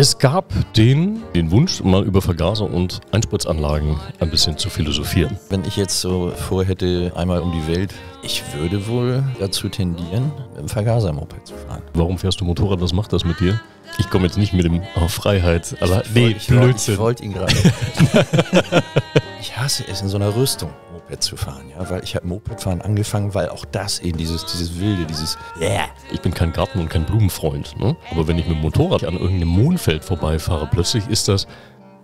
Es gab den, den Wunsch, mal über Vergaser und Einspritzanlagen ein bisschen zu philosophieren. Wenn ich jetzt so vorhätte, einmal um die Welt, ich würde wohl dazu tendieren, im Vergaser-Moped zu fahren. Warum fährst du Motorrad? Was macht das mit dir? Ich komme jetzt nicht mit dem oh, Freiheit. Aber ich, nee, ich, Blödsinn. Ich wollte ihn gerade. ich hasse es, in so einer Rüstung Moped zu fahren, ja, weil ich habe Mopedfahren angefangen, weil auch das eben dieses, dieses Wilde, dieses yeah. Ich bin kein Garten- und kein Blumenfreund, ne? Aber wenn ich mit dem Motorrad an irgendeinem Mondfeld vorbeifahre, plötzlich ist das,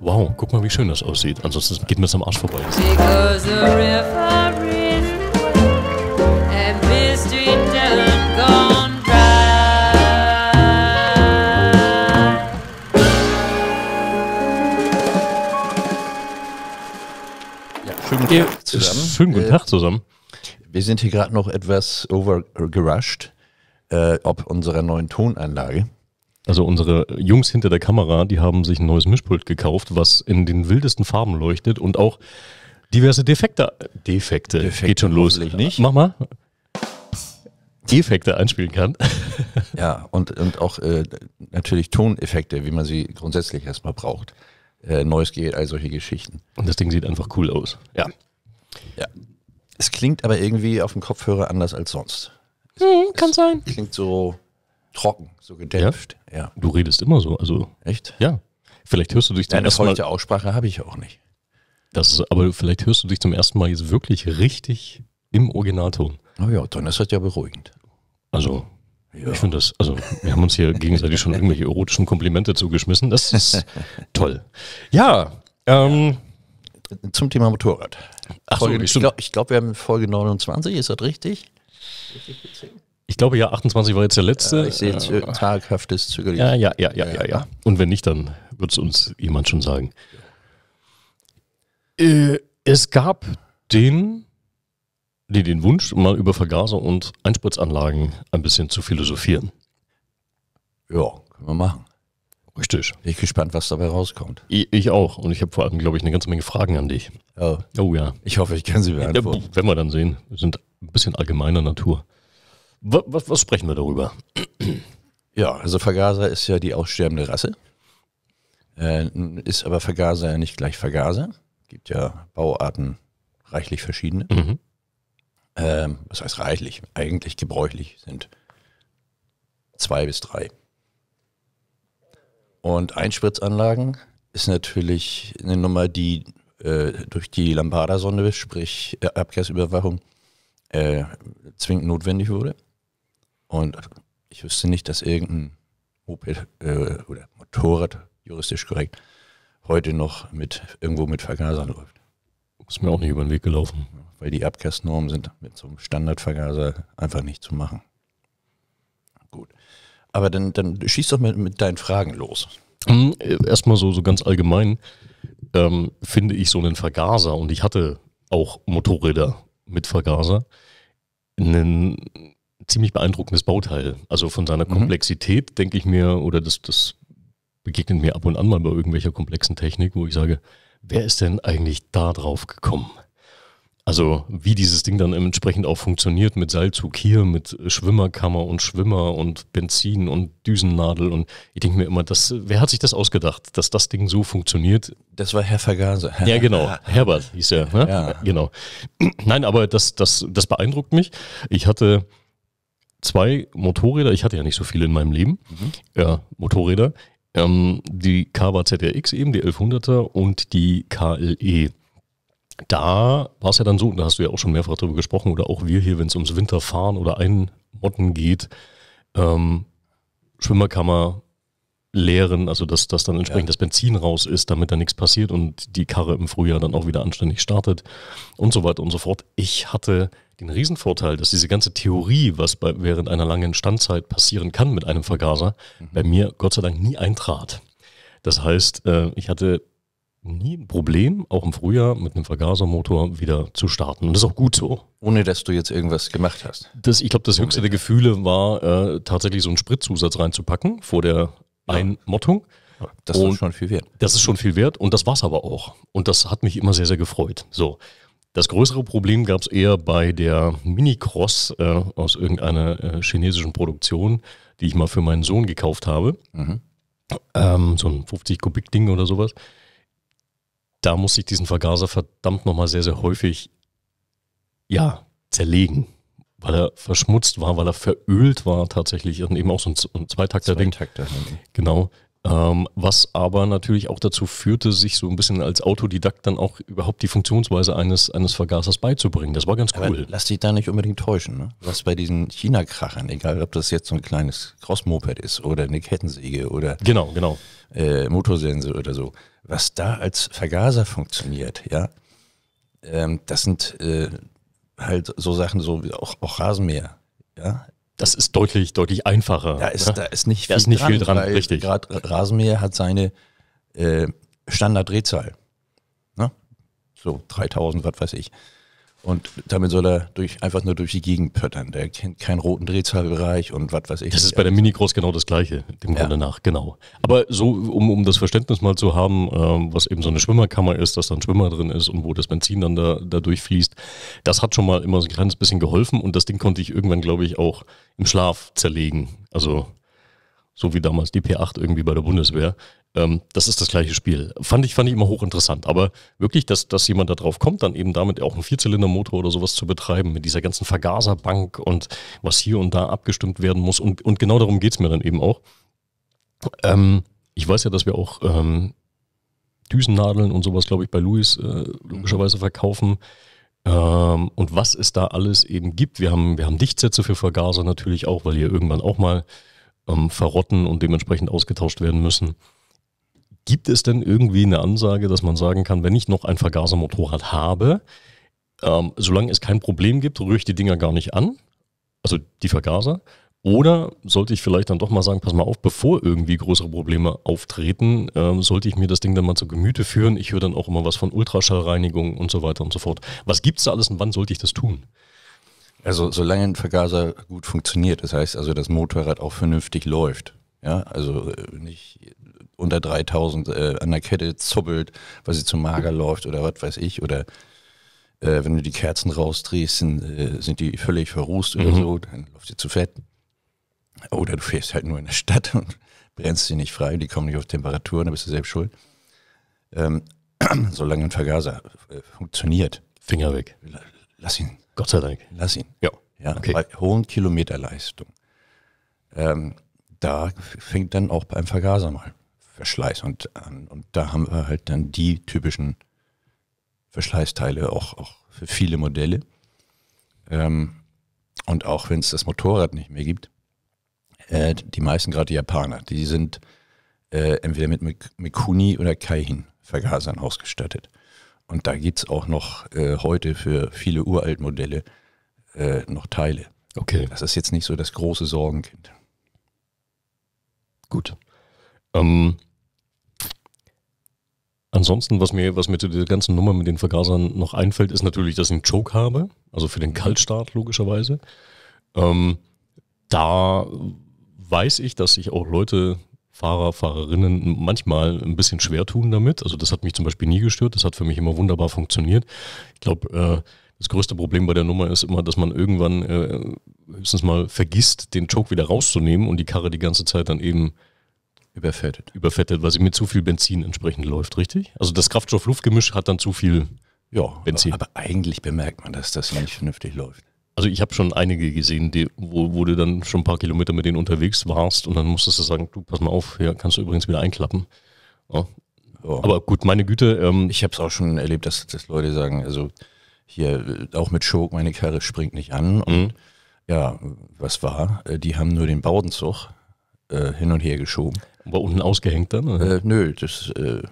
wow, guck mal, wie schön das aussieht. Ansonsten geht mir das am Arsch vorbei. Because the river guten Tag zusammen. Schönen guten äh, Tag zusammen. Wir sind hier gerade noch etwas overgerusht, äh, ob unserer neuen Tonanlage. Also unsere Jungs hinter der Kamera, die haben sich ein neues Mischpult gekauft, was in den wildesten Farben leuchtet und auch diverse Defekte. Defekte, Defekte geht schon los. Nicht. Mach mal. Defekte einspielen kann. ja, und, und auch äh, natürlich Toneffekte, wie man sie grundsätzlich erstmal braucht äh, Neues geht, all solche Geschichten. Und das Ding sieht einfach cool aus. Ja. Ja. Es klingt aber irgendwie auf dem Kopfhörer anders als sonst. Es, hm, kann es sein. Klingt so trocken, so gedämpft. Ja? ja? Du redest immer so, also. Echt? Ja. Vielleicht hörst du dich zum Deine ersten Mal. Eine Aussprache habe ich auch nicht. Das, aber vielleicht hörst du dich zum ersten Mal jetzt wirklich richtig im Originalton. Oh ja, dann ist das ja beruhigend. Also, ja. Ich finde das, also wir haben uns hier gegenseitig schon irgendwelche erotischen Komplimente zugeschmissen. Das ist toll. Ja. Ähm, Zum Thema Motorrad. Ach Folge, so, ich glaube, glaub, wir haben Folge 29, ist das richtig? Ich glaube ja, 28 war jetzt der letzte. Ja, ich sehe jetzt äh, taghaftes Zögerlich. Ja, ja, ja, ja, ja, ja. Und wenn nicht, dann wird es uns jemand schon sagen. Äh, es gab den die den Wunsch, mal über Vergaser und Einspritzanlagen ein bisschen zu philosophieren. Ja, können wir machen. Richtig. Bin ich gespannt, was dabei rauskommt. Ich, ich auch. Und ich habe vor allem, glaube ich, eine ganze Menge Fragen an dich. Oh. oh ja. Ich hoffe, ich kann sie beantworten. Ja, wenn wir dann sehen. Wir sind ein bisschen allgemeiner Natur. Was, was, was sprechen wir darüber? Ja, also Vergaser ist ja die aussterbende Rasse. Äh, ist aber Vergaser ja nicht gleich Vergaser. Gibt ja Bauarten reichlich verschiedene. Mhm. Ähm, das heißt reichlich, eigentlich gebräuchlich sind zwei bis drei. Und Einspritzanlagen ist natürlich eine Nummer, die äh, durch die Lambada-Sonde, sprich äh, Abgasüberwachung, äh, zwingend notwendig wurde. Und ich wüsste nicht, dass irgendein Moped äh, oder Motorrad, juristisch korrekt, heute noch mit irgendwo mit Vergasern läuft. Ist mir auch nicht über den Weg gelaufen. Weil die Abgasnormen sind mit so einem Standardvergaser einfach nicht zu machen. Gut. Aber dann, dann schieß doch mit, mit deinen Fragen los. Hm, erstmal so, so ganz allgemein ähm, finde ich so einen Vergaser und ich hatte auch Motorräder mit Vergaser. Einen ziemlich beeindruckendes Bauteil. Also von seiner mhm. Komplexität mhm. denke ich mir, oder das, das begegnet mir ab und an mal bei irgendwelcher komplexen Technik, wo ich sage, Wer ist denn eigentlich da drauf gekommen? Also wie dieses Ding dann entsprechend auch funktioniert mit Seilzug hier, mit Schwimmerkammer und Schwimmer und Benzin und Düsennadel und ich denke mir immer, das, wer hat sich das ausgedacht, dass das Ding so funktioniert? Das war Herr Vergaser. Ja genau, Herbert hieß er. Ne? Ja. Genau. Nein, aber das, das, das beeindruckt mich. Ich hatte zwei Motorräder, ich hatte ja nicht so viele in meinem Leben, mhm. ja, Motorräder ähm, die Kawa ZRX eben, die 1100er und die KLE. Da war es ja dann so, und da hast du ja auch schon mehrfach drüber gesprochen, oder auch wir hier, wenn es ums Winterfahren oder Einmotten geht, ähm, Schwimmerkammer leeren, also dass, dass dann entsprechend ja. das Benzin raus ist, damit da nichts passiert und die Karre im Frühjahr dann auch wieder anständig startet und so weiter und so fort. Ich hatte den Riesenvorteil, dass diese ganze Theorie, was bei, während einer langen Standzeit passieren kann mit einem Vergaser, mhm. bei mir Gott sei Dank nie eintrat. Das heißt, äh, ich hatte nie ein Problem, auch im Frühjahr mit einem Vergasermotor wieder zu starten. Und das ist auch gut so. Ohne dass du jetzt irgendwas gemacht hast. Das, ich glaube, das höchste der Gefühle war, äh, tatsächlich so einen Spritzusatz reinzupacken vor der ja. Einmottung. Das ist schon viel wert. Das ist schon viel wert und das war es aber auch. Und das hat mich immer sehr, sehr gefreut. So. Das größere Problem gab es eher bei der Mini-Cross äh, aus irgendeiner äh, chinesischen Produktion, die ich mal für meinen Sohn gekauft habe. Mhm. Ähm, so ein 50-Kubik-Ding oder sowas. Da musste ich diesen Vergaser verdammt nochmal sehr, sehr häufig ja, zerlegen weil er verschmutzt war, weil er verölt war tatsächlich und eben auch so ein, ein Zweitakter-Ding. Zweitakter, genau, ähm, was aber natürlich auch dazu führte, sich so ein bisschen als Autodidakt dann auch überhaupt die Funktionsweise eines, eines Vergasers beizubringen. Das war ganz cool. Aber lass dich da nicht unbedingt täuschen. Ne? Was bei diesen China-Krachern, egal ob das jetzt so ein kleines Cross-Moped ist oder eine Kettensäge oder genau, genau. Äh, Motorsense oder so, was da als Vergaser funktioniert, ja, ähm, das sind äh, halt so Sachen so wie auch, auch Rasenmäher. Ja, das ist deutlich, deutlich einfacher. Da ist, ne? da ist nicht viel da ist nicht dran, viel dran richtig. Gerade Rasenmäher hat seine äh, Standarddrehzahl. Ne? So 3000, was weiß ich. Und damit soll er durch, einfach nur durch die Gegend pöttern. Der kennt keinen roten Drehzahlbereich und was weiß ich. Das ist bei der Mini-Groß genau das Gleiche, dem ja. Grunde nach, genau. Aber so, um, um das Verständnis mal zu haben, ähm, was eben so eine Schwimmerkammer ist, dass da ein Schwimmer drin ist und wo das Benzin dann da, da durchfließt, das hat schon mal immer so ein kleines bisschen geholfen und das Ding konnte ich irgendwann, glaube ich, auch im Schlaf zerlegen. Also so wie damals die P8 irgendwie bei der Bundeswehr ähm, das ist das gleiche Spiel. Fand ich, fand ich immer hochinteressant. Aber wirklich, dass, dass jemand da drauf kommt, dann eben damit auch einen Vierzylindermotor oder sowas zu betreiben, mit dieser ganzen Vergaserbank und was hier und da abgestimmt werden muss. Und, und genau darum geht es mir dann eben auch. Ähm, ich weiß ja, dass wir auch ähm, Düsennadeln und sowas, glaube ich, bei Luis äh, logischerweise verkaufen. Ähm, und was es da alles eben gibt. Wir haben, wir haben Dichtsätze für Vergaser natürlich auch, weil die ja irgendwann auch mal ähm, verrotten und dementsprechend ausgetauscht werden müssen. Gibt es denn irgendwie eine Ansage, dass man sagen kann, wenn ich noch ein Vergasermotorrad habe, ähm, solange es kein Problem gibt, rühre ich die Dinger gar nicht an, also die Vergaser? Oder sollte ich vielleicht dann doch mal sagen, pass mal auf, bevor irgendwie größere Probleme auftreten, ähm, sollte ich mir das Ding dann mal zu Gemüte führen? Ich höre dann auch immer was von Ultraschallreinigung und so weiter und so fort. Was gibt es da alles und wann sollte ich das tun? Also solange ein Vergaser gut funktioniert, das heißt also das Motorrad auch vernünftig läuft. Ja, also äh, nicht unter 3000 äh, an der Kette zuppelt, weil sie zu mager läuft oder was weiß ich. Oder äh, wenn du die Kerzen rausdrehst, sind, äh, sind die völlig verrußt oder mhm. so, dann läuft sie zu fett. Oder du fährst halt nur in der Stadt und brennst sie nicht frei, die kommen nicht auf Temperaturen, da bist du selbst schuld. Ähm, solange ein Vergaser äh, funktioniert. Finger weg. Lass ihn. Gott sei Dank. Lass ihn. Ja. ja okay. Bei hohen Kilometerleistung. Ähm, da fängt dann auch beim Vergaser mal Verschleiß und, ähm, und da haben wir halt dann die typischen Verschleißteile auch, auch für viele Modelle. Ähm, und auch wenn es das Motorrad nicht mehr gibt, äh, die meisten, gerade die Japaner, die sind äh, entweder mit Mikuni oder Kaihin Vergasern ausgestattet. Und da gibt es auch noch äh, heute für viele uralt Modelle äh, noch Teile. Okay. Das ist jetzt nicht so das große Sorgenkind. Gut. Ähm, ansonsten, was mir, was mir zu dieser ganzen Nummer mit den Vergasern noch einfällt, ist natürlich, dass ich einen Choke habe, also für den mhm. Kaltstart logischerweise. Ähm, da weiß ich, dass sich auch Leute, Fahrer, Fahrerinnen manchmal ein bisschen schwer tun damit. Also das hat mich zum Beispiel nie gestört, das hat für mich immer wunderbar funktioniert. Ich glaube, äh, das größte Problem bei der Nummer ist immer, dass man irgendwann äh, höchstens mal vergisst, den Choke wieder rauszunehmen und die Karre die ganze Zeit dann eben Überfettet. Überfettet, weil sie mit zu viel Benzin entsprechend läuft, richtig? Also das Kraftstoff-Luftgemisch hat dann zu viel ja, Benzin. Aber eigentlich bemerkt man, dass das nicht vernünftig läuft. Also ich habe schon einige gesehen, die, wo, wo, du dann schon ein paar Kilometer mit denen unterwegs warst und dann musstest du sagen, du pass mal auf, hier kannst du übrigens wieder einklappen. Ja. Oh. Aber gut, meine Güte. Ähm, ich habe es auch schon erlebt, dass, dass Leute sagen, also hier äh, auch mit Schok, meine Karre springt nicht an. Und mhm. ja, was war? Äh, die haben nur den Baudenzug äh, hin und her geschoben. War unten ausgehängt dann? Äh, nö, das, äh,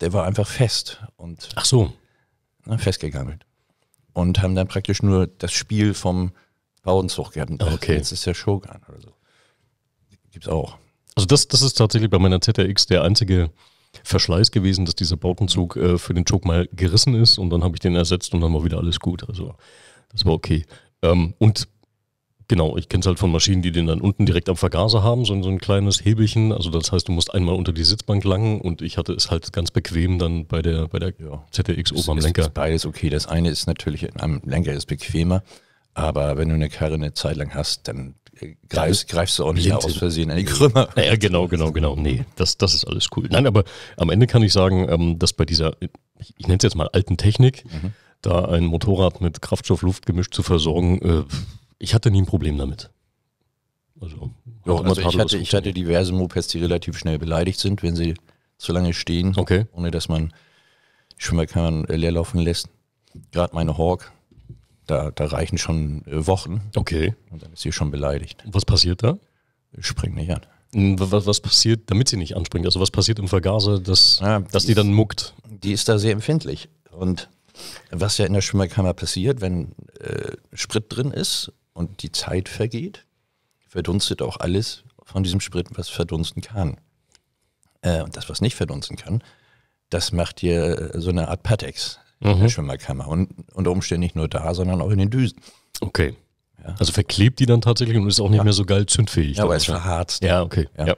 der war einfach fest und Ach so. ne, festgegangelt. Und haben dann praktisch nur das Spiel vom Bauenzug gehabt. Und ah, Okay. Jetzt ist der Shogun oder so. Gibt's auch. Also das, das ist tatsächlich bei meiner ZRX der einzige Verschleiß gewesen, dass dieser Bautenzug äh, für den Choke mal gerissen ist und dann habe ich den ersetzt und dann war wieder alles gut. Also das war okay. Ähm, und Genau, ich kenne es halt von Maschinen, die den dann unten direkt am Vergaser haben, so, so ein kleines Hebelchen. Also das heißt, du musst einmal unter die Sitzbank langen und ich hatte es halt ganz bequem dann bei der, bei der ja. ZDX oben am Lenker. Ist, beides okay. Das eine ist natürlich am Lenker ist bequemer, aber wenn du eine Karre eine Zeit lang hast, dann äh, greifst, greifst du auch nicht aus Versehen an die Krümmer. Ja, genau, genau, genau. Nee, das, das ist alles cool. Nein, aber am Ende kann ich sagen, ähm, dass bei dieser, ich nenne es jetzt mal alten Technik, mhm. da ein Motorrad mit Kraftstoff-Luft gemischt zu versorgen, äh, ich hatte nie ein Problem damit. Also, ja, also ich, hatte, ich hatte diverse Mopeds, die relativ schnell beleidigt sind, wenn sie zu lange stehen, okay. ohne dass man Schwimmerkammern leer laufen lässt. Gerade meine Hawk, da, da reichen schon äh, Wochen. Okay. Und dann ist sie schon beleidigt. was passiert da? Springt nicht an. Was, was, passiert, damit sie nicht anspringt? Also was passiert im Vergaser, dass, ja, dass die, die dann muckt? Die ist da sehr empfindlich. Und was ja in der Schwimmerkammer passiert, wenn äh, Sprit drin ist und die Zeit vergeht, verdunstet auch alles von diesem Sprit, was verdunsten kann. Äh, und das, was nicht verdunsten kann, das macht dir äh, so eine Art Pateks mhm. in der mhm. Schwimmerkammer. Und unter Umständen nicht nur da, sondern auch in den Düsen. Okay. Ja. Also verklebt die dann tatsächlich und ist auch nicht ja. mehr so geil zündfähig. Ja, aber es verharzt. Ja, okay. Ja.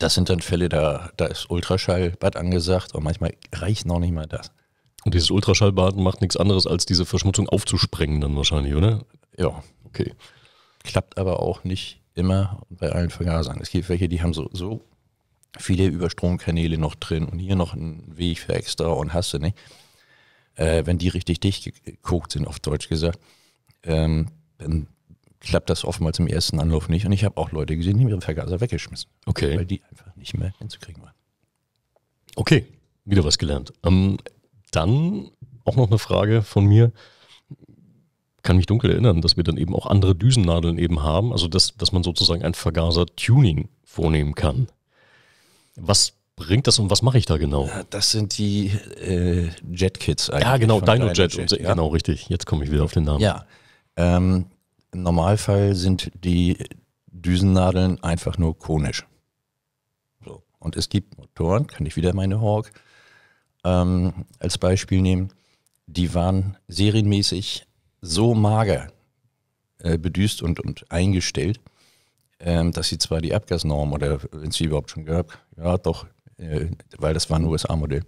Das sind dann Fälle, da, da ist Ultraschallbad angesagt und manchmal reicht noch nicht mal das. Und dieses Ultraschallbaden macht nichts anderes, als diese Verschmutzung aufzusprengen dann wahrscheinlich, oder? Ja. Okay. Klappt aber auch nicht immer bei allen Vergasern. Es gibt welche, die haben so, so viele Überstromkanäle noch drin und hier noch einen Weg für extra und hast du nicht. Äh, wenn die richtig dicht geguckt sind, auf Deutsch gesagt, ähm, dann klappt das oftmals im ersten Anlauf nicht. Und ich habe auch Leute gesehen, die ihre Vergaser weggeschmissen. Okay. Weil die einfach nicht mehr hinzukriegen waren. Okay, wieder was gelernt. Ähm, dann auch noch eine Frage von mir kann mich dunkel erinnern, dass wir dann eben auch andere Düsennadeln eben haben, also dass, dass man sozusagen ein Vergaser-Tuning vornehmen kann. Was bringt das und was mache ich da genau? das sind die äh, Jet-Kits eigentlich. Ja, genau, Dynojet. Dino ja. Genau, richtig. Jetzt komme ich wieder auf den Namen. Ja. Ähm, Im Normalfall sind die Düsennadeln einfach nur konisch. So. Und es gibt Motoren, kann ich wieder meine Hawk ähm, als Beispiel nehmen, die waren serienmäßig so mager äh, bedüst und, und eingestellt, ähm, dass sie zwar die Abgasnorm oder wenn sie überhaupt schon gab, ja doch, äh, weil das war ein USA-Modell,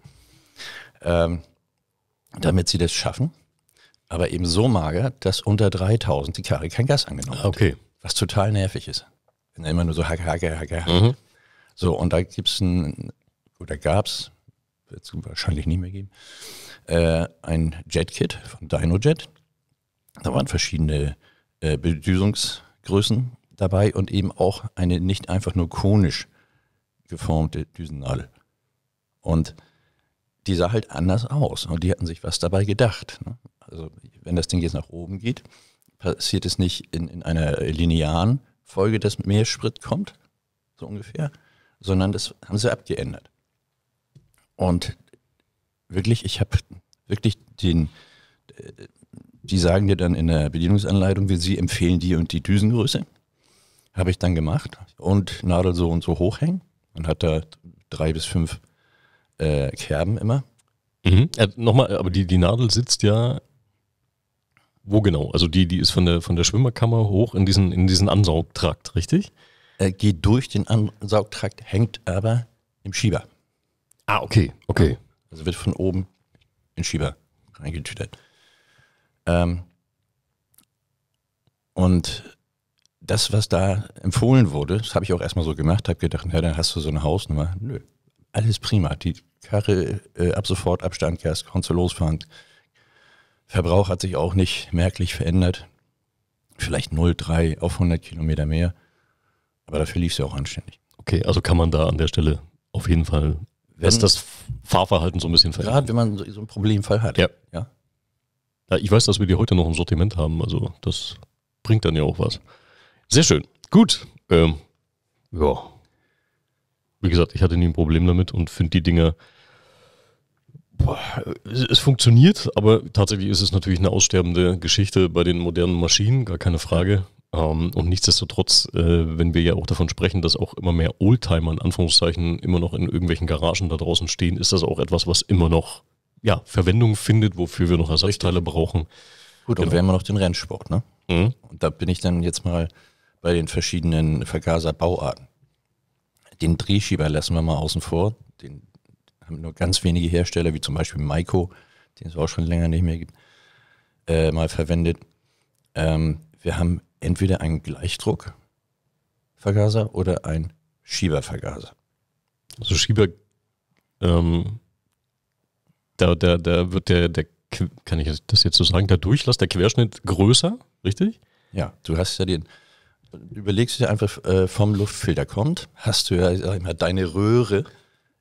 ähm, damit sie das schaffen, aber eben so mager, dass unter 3000 die Karre kein Gas angenommen hat. Okay. Was total nervig ist. Wenn er immer nur so hacke, hacke, hacke, hacke. Mhm. So, und da gibt es ein, oder gab es, wird es wahrscheinlich nicht mehr geben, äh, ein Jet-Kit von DinoJet, da waren verschiedene äh, Bedüsungsgrößen dabei und eben auch eine nicht einfach nur konisch geformte Düsennadel. Und die sah halt anders aus und die hatten sich was dabei gedacht. Ne? Also wenn das Ding jetzt nach oben geht, passiert es nicht in, in einer linearen Folge, dass mehr Sprit kommt, so ungefähr, sondern das haben sie abgeändert. Und wirklich, ich habe wirklich den, äh, die sagen dir dann in der Bedienungsanleitung, wir sie empfehlen die und die Düsengröße. Habe ich dann gemacht und Nadel so und so hochhängen Man hat da drei bis fünf äh, Kerben immer. Mhm. Äh, nochmal, aber die, die Nadel sitzt ja wo genau? Also die, die ist von der, von der Schwimmerkammer hoch in diesen, in diesen Ansaugtrakt, richtig? Äh, geht durch den Ansaugtrakt, hängt aber im Schieber. Ah, okay, okay. Also wird von oben in den Schieber reingetütet. Ähm, und das, was da empfohlen wurde, das habe ich auch erstmal so gemacht, habe gedacht, na, dann hast du so eine Hausnummer. Nö, alles prima. Die Karre äh, ab sofort Abstand, Gas, konntest du losfahren. Verbrauch hat sich auch nicht merklich verändert. Vielleicht 0,3 auf 100 Kilometer mehr. Aber dafür lief es ja auch anständig. Okay, also kann man da an der Stelle auf jeden Fall, wenn das Fahrverhalten so ein bisschen verändert. Gerade wenn man so, so einen Problemfall hat. Ja. ja. Ja, ich weiß, dass wir die heute noch im Sortiment haben, also das bringt dann ja auch was. Sehr schön. Gut. Ähm, ja. Wie gesagt, ich hatte nie ein Problem damit und finde die Dinger. es, funktioniert, aber tatsächlich ist es natürlich eine aussterbende Geschichte bei den modernen Maschinen, gar keine Frage. Ähm, und nichtsdestotrotz, äh, wenn wir ja auch davon sprechen, dass auch immer mehr Oldtimer in Anführungszeichen immer noch in irgendwelchen Garagen da draußen stehen, ist das auch etwas, was immer noch ja, Verwendung findet, wofür wir noch Ersatzteile brauchen. Gut, genau. und wir haben noch den Rennsport, ne? Mhm. Und da bin ich dann jetzt mal bei den verschiedenen Vergaserbauarten. Den Drehschieber lassen wir mal außen vor. Den haben nur ganz wenige Hersteller, wie zum Beispiel Maiko, den es auch schon länger nicht mehr gibt, äh, mal verwendet. Ähm, wir haben entweder einen Gleichdruckvergaser oder einen Schiebervergaser. Also Schieber ähm, da, da, da wird der, der, kann ich das jetzt so sagen, der Durchlass, der Querschnitt größer, richtig? Ja, du hast ja den, überlegst dir einfach, äh, vom Luftfilter kommt, hast du ja sag ich mal, deine Röhre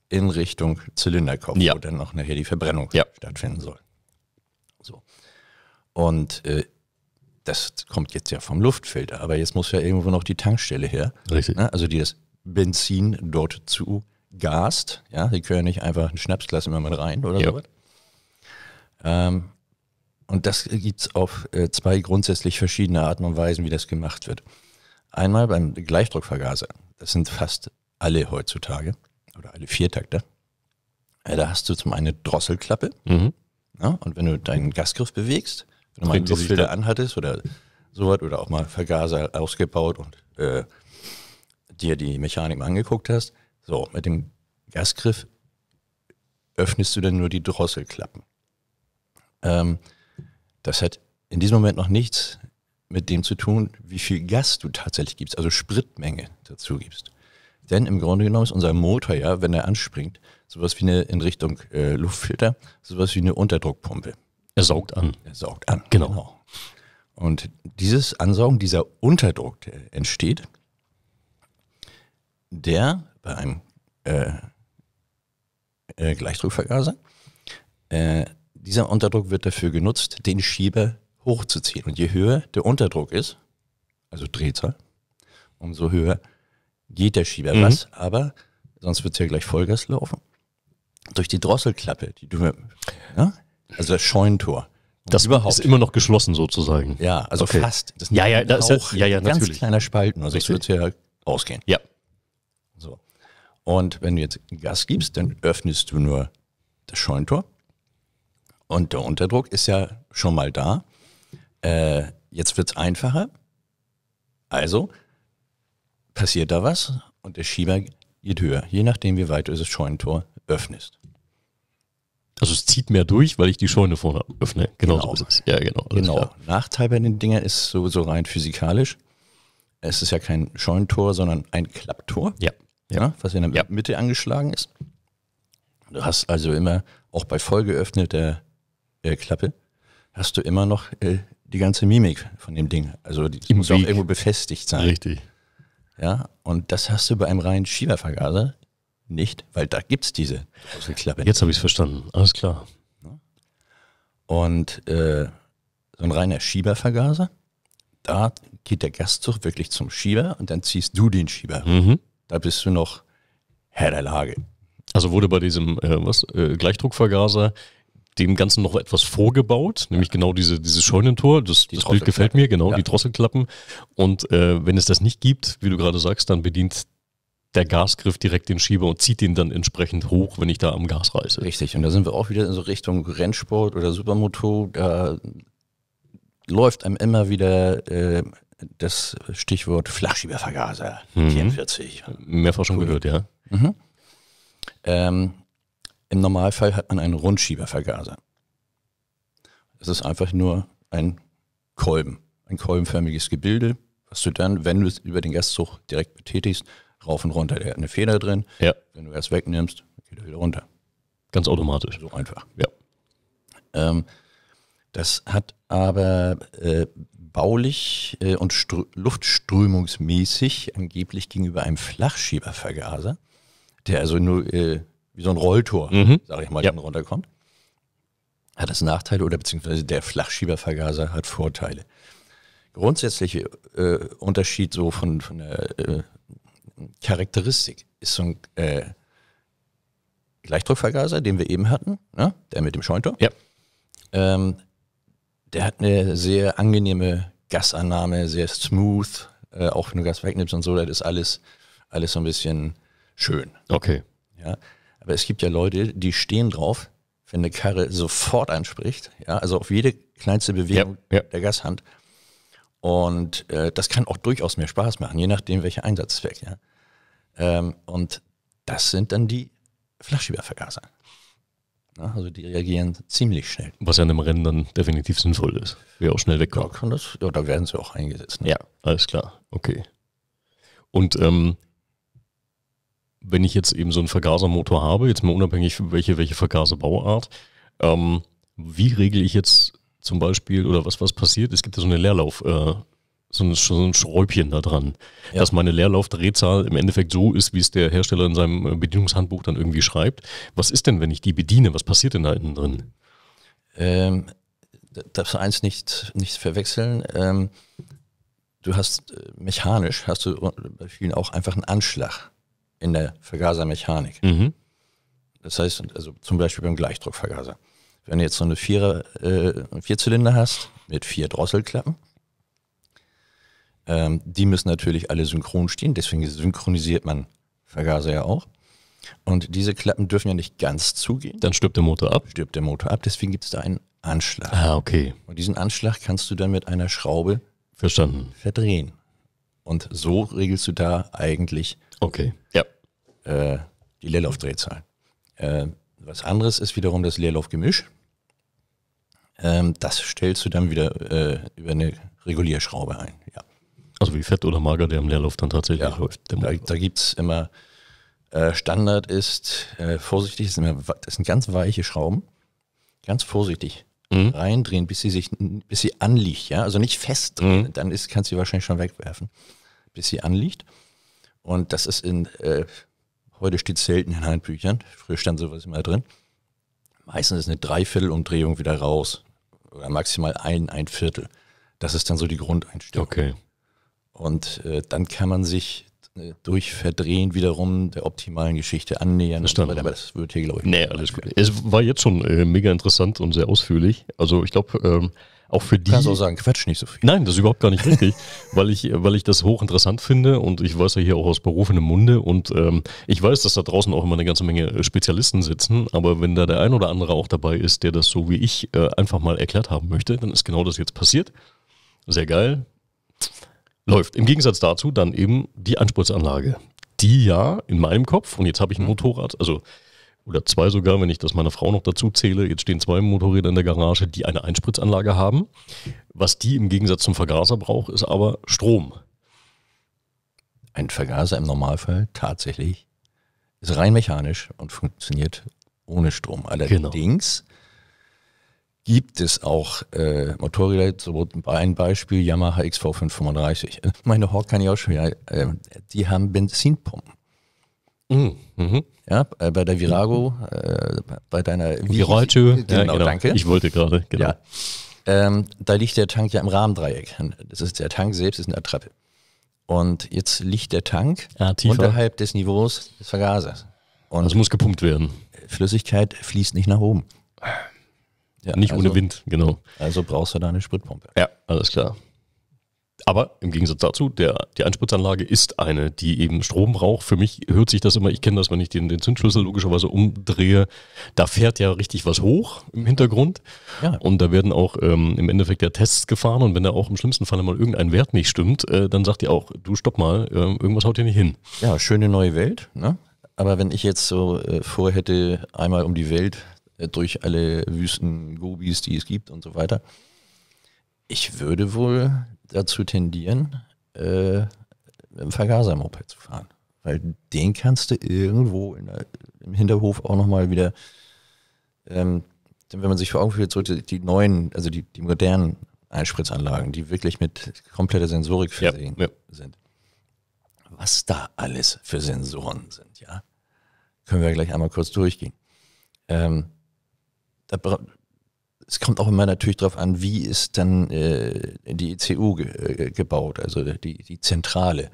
in Richtung Zylinderkopf, ja. wo dann auch nachher die Verbrennung ja. stattfinden soll. So. Und äh, das kommt jetzt ja vom Luftfilter, aber jetzt muss ja irgendwo noch die Tankstelle her. Richtig. Ne? Also die das Benzin dort zu gast. Ja, die können nicht einfach einen Schnapsglas immer mal rein oder ja. so. Ähm, und das gibt es auf äh, zwei grundsätzlich verschiedene Arten und Weisen, wie das gemacht wird. Einmal beim Gleichdruckvergaser. Das sind fast alle heutzutage oder alle Viertakter. Ja, äh, da hast du zum einen eine Drosselklappe. Mhm. Ja, und wenn du deinen Gasgriff bewegst, wenn du mal einen Luftfilter anhattest oder sowas oder auch mal Vergaser ausgebaut und äh, dir die Mechanik mal angeguckt hast, so, mit dem Gasgriff öffnest du dann nur die Drosselklappen. Ähm, das hat in diesem Moment noch nichts mit dem zu tun, wie viel Gas du tatsächlich gibst, also Spritmenge dazu gibst. Denn im Grunde genommen ist unser Motor ja, wenn er anspringt, sowas wie eine in Richtung äh, Luftfilter, sowas wie eine Unterdruckpumpe. Er saugt an. Er saugt an. Genau. genau. Und dieses Ansaugen, dieser Unterdruck, der äh, entsteht, der bei einem äh, äh, Gleichdruckvergaser. Äh, dieser Unterdruck wird dafür genutzt, den Schieber hochzuziehen. Und je höher der Unterdruck ist, also Drehzahl, umso höher geht der Schieber mhm. was, aber sonst wird es ja gleich Vollgas laufen. Durch die Drosselklappe, die du, ja? Ne? also das Scheunentor. Das überhaupt. ist immer noch geschlossen sozusagen. Ja, also okay. fast. ja, ja, das ist ja, ja, ja, ganz natürlich. kleiner Spalten, also es wird ja ausgehen. Ja. Und wenn du jetzt Gas gibst, dann öffnest du nur das Scheuntor. Und der Unterdruck ist ja schon mal da. Äh, jetzt wird es einfacher. Also passiert da was und der Schieber geht höher, je nachdem, wie weit du das Scheunentor öffnest. Also es zieht mehr durch, weil ich die Scheune vorne öffne. Genau, genau. So ist es. Ja, genau. genau. Nachteil bei den Dingern ist sowieso rein physikalisch. Es ist ja kein Scheunentor, sondern ein Klapptor. Ja ja, ne? was in der ja. Mitte angeschlagen ist. Du hast also immer, auch bei vollgeöffneter äh, Klappe, hast du immer noch äh, die ganze Mimik von dem Ding. Also die Im muss Weg. auch irgendwo befestigt sein. Richtig. Ja, und das hast du bei einem reinen Schiebervergaser nicht, weil da gibt es diese Klappe. Jetzt habe ich es verstanden, alles klar. Und äh, so ein reiner Schiebervergaser, da geht der Gaszug wirklich zum Schieber und dann ziehst du den Schieber. Mhm da bist du noch Herr der Lage. Also wurde bei diesem äh, was, äh, Gleichdruckvergaser dem Ganzen noch etwas vorgebaut, nämlich ja. genau diese, dieses Scheunentor. Das, die das Bild gefällt mir, genau, ja. die Drosselklappen. Und äh, wenn es das nicht gibt, wie du gerade sagst, dann bedient der Gasgriff direkt den Schieber und zieht ihn dann entsprechend hoch, wenn ich da am Gas reiße. Richtig, und da sind wir auch wieder in so Richtung Rennsport oder Supermoto. Da läuft einem immer wieder äh, das Stichwort Flachschiebervergaser mhm. 44. Mehrfach schon cool. gehört, ja. Mhm. Ähm, Im Normalfall hat man einen Rundschiebervergaser. Es ist einfach nur ein Kolben, ein kolbenförmiges Gebilde, was du dann, wenn du es über den Gaszug direkt betätigst, rauf und runter. Der hat eine Feder drin. Ja. Wenn du erst wegnimmst, geht er wieder runter. Ganz automatisch. So einfach. Ja. Ähm, das hat aber äh, baulich äh, und luftströmungsmäßig angeblich gegenüber einem Flachschiebervergaser, der also nur äh, wie so ein Rolltor, mhm. sage ich mal, ja. runterkommt, hat das Nachteile oder beziehungsweise der Flachschiebervergaser hat Vorteile. Grundsätzlicher äh, Unterschied so von, von der äh, Charakteristik ist so ein äh, Gleichdruckvergaser, den wir eben hatten, ne? der mit dem Scheuntor. Ja. Ähm, der hat eine sehr angenehme Gasannahme, sehr smooth. Äh, auch wenn du Gas wegnimmst und so, das ist alles, alles so ein bisschen schön. Okay. Ja. Aber es gibt ja Leute, die stehen drauf, wenn eine Karre sofort anspricht, ja, also auf jede kleinste Bewegung ja, ja. der Gashand. Und äh, das kann auch durchaus mehr Spaß machen, je nachdem, welcher Einsatzzweck, ja. Ähm, und das sind dann die Flaschübervergaser. Ne? Also die reagieren ziemlich schnell. Was ja in einem Rennen dann definitiv sinnvoll ist. Wäre auch schnell wegkommen. Ja, ja, da werden sie auch eingesetzt. Ne? Ja, alles klar. Okay. Und ähm, wenn ich jetzt eben so einen Vergasermotor habe, jetzt mal unabhängig welche, welche Vergaserbauart, ähm, wie regle ich jetzt zum Beispiel oder was, was passiert? Es gibt ja so eine Leerlauf- äh, so ein, so ein Schräubchen da dran, ja. dass meine Leerlaufdrehzahl im Endeffekt so ist, wie es der Hersteller in seinem äh, Bedienungshandbuch dann irgendwie schreibt. Was ist denn, wenn ich die bediene? Was passiert denn da innen drin? Ähm, darfst du eins nicht, nicht verwechseln? Ähm, du hast äh, mechanisch, hast du bei vielen auch einfach einen Anschlag in der Vergasermechanik. Mhm. Das heißt, also zum Beispiel beim Gleichdruckvergaser. Wenn du jetzt so eine Vierer, äh, Vierzylinder hast mit vier Drosselklappen, ähm, die müssen natürlich alle synchron stehen, deswegen synchronisiert man Vergaser ja auch. Und diese Klappen dürfen ja nicht ganz zugehen. Dann stirbt der Motor ab. Stirbt der Motor ab, deswegen gibt es da einen Anschlag. Ah, okay. Und diesen Anschlag kannst du dann mit einer Schraube Verstanden. verdrehen. Und so regelst du da eigentlich okay. ja. Äh, die Leerlaufdrehzahl. Äh, was anderes ist wiederum das Leerlaufgemisch. Ähm, das stellst du dann wieder äh, über eine Regulierschraube ein. Also wie fett oder mager der im Leerlauf dann tatsächlich ja, läuft. Da, da gibt es immer, äh, Standard ist, äh, vorsichtig, das sind, das sind ganz weiche Schrauben, ganz vorsichtig mhm. reindrehen, bis sie sich, bis sie anliegt, ja, also nicht festdrehen, mhm. dann ist, kannst du sie wahrscheinlich schon wegwerfen, bis sie anliegt. Und das ist in, äh, heute steht selten in Handbüchern, früher stand sowas immer drin. Meistens ist eine Dreiviertelumdrehung wieder raus oder maximal ein, ein Viertel. Das ist dann so die Grundeinstellung. Okay. Und äh, dann kann man sich äh, durch Verdrehen wiederum der optimalen Geschichte annähern. Das Verstanden. Aber das wird hier, glaube ich. Nee, alles gut. Es war jetzt schon äh, mega interessant und sehr ausführlich. Also ich glaube, ähm, auch für die. Kannst auch sagen, Quatsch nicht so viel. Nein, das ist überhaupt gar nicht richtig, weil ich, weil ich das hochinteressant finde und ich weiß ja hier auch aus berufenem Munde und ähm, ich weiß, dass da draußen auch immer eine ganze Menge äh, Spezialisten sitzen, aber wenn da der ein oder andere auch dabei ist, der das so wie ich äh, einfach mal erklärt haben möchte, dann ist genau das jetzt passiert. Sehr geil läuft. Im Gegensatz dazu dann eben die Anspritzanlage, die ja in meinem Kopf, und jetzt habe ich ein mhm. Motorrad, also oder zwei sogar, wenn ich das meiner Frau noch dazu zähle, jetzt stehen zwei Motorräder in der Garage, die eine Einspritzanlage haben. Was die im Gegensatz zum Vergaser braucht, ist aber Strom. Ein Vergaser im Normalfall tatsächlich ist rein mechanisch und funktioniert ohne Strom. Genau. Allerdings gibt es auch äh, Motorräder, so ein Beispiel, Yamaha XV535. Meine Hawk kann ich auch schon ja, äh, die haben Benzinpumpen. Mhm. Mhm. Ja, äh, bei der Virago, äh, bei deiner Viraggio, genau, ja, genau, danke. Ich wollte gerade, genau. Ja. Ähm, da liegt der Tank ja im Rahmendreieck. Das ist der Tank selbst, ist eine Attrappe. Und jetzt liegt der Tank ja, unterhalb des Niveaus des Vergasers. Und das muss gepumpt werden. Flüssigkeit fließt nicht nach oben. Ja, Nicht also, ohne Wind, genau. Also brauchst du da eine Spritpumpe. Ja, alles klar. Aber im Gegensatz dazu, der, die Einspritzanlage ist eine, die eben Strom braucht. Für mich hört sich das immer, ich kenne das, wenn ich den, den Zündschlüssel logischerweise umdrehe, da fährt ja richtig was hoch im Hintergrund. Ja. Und da werden auch ähm, im Endeffekt ja Tests gefahren. Und wenn da auch im schlimmsten Falle mal irgendein Wert nicht stimmt, äh, dann sagt ihr auch, du stopp mal, äh, irgendwas haut hier nicht hin. Ja, schöne neue Welt. Ne? Aber wenn ich jetzt so äh, vorhätte, einmal um die Welt äh, durch alle Wüsten Gobis, die es gibt und so weiter. Ich würde wohl dazu tendieren, äh, im Vergaser-Moped zu fahren. Weil den kannst du irgendwo der, im Hinterhof auch nochmal wieder, ähm, wenn man sich vor Augen führt, so die, die neuen, also die, die, modernen Einspritzanlagen, die wirklich mit kompletter Sensorik versehen ja, ja. sind. Was da alles für Sensoren sind, ja, können wir gleich einmal kurz durchgehen. Ähm, da es kommt auch immer natürlich darauf an, wie ist dann äh, die ECU ge äh, gebaut, also die, die Zentrale.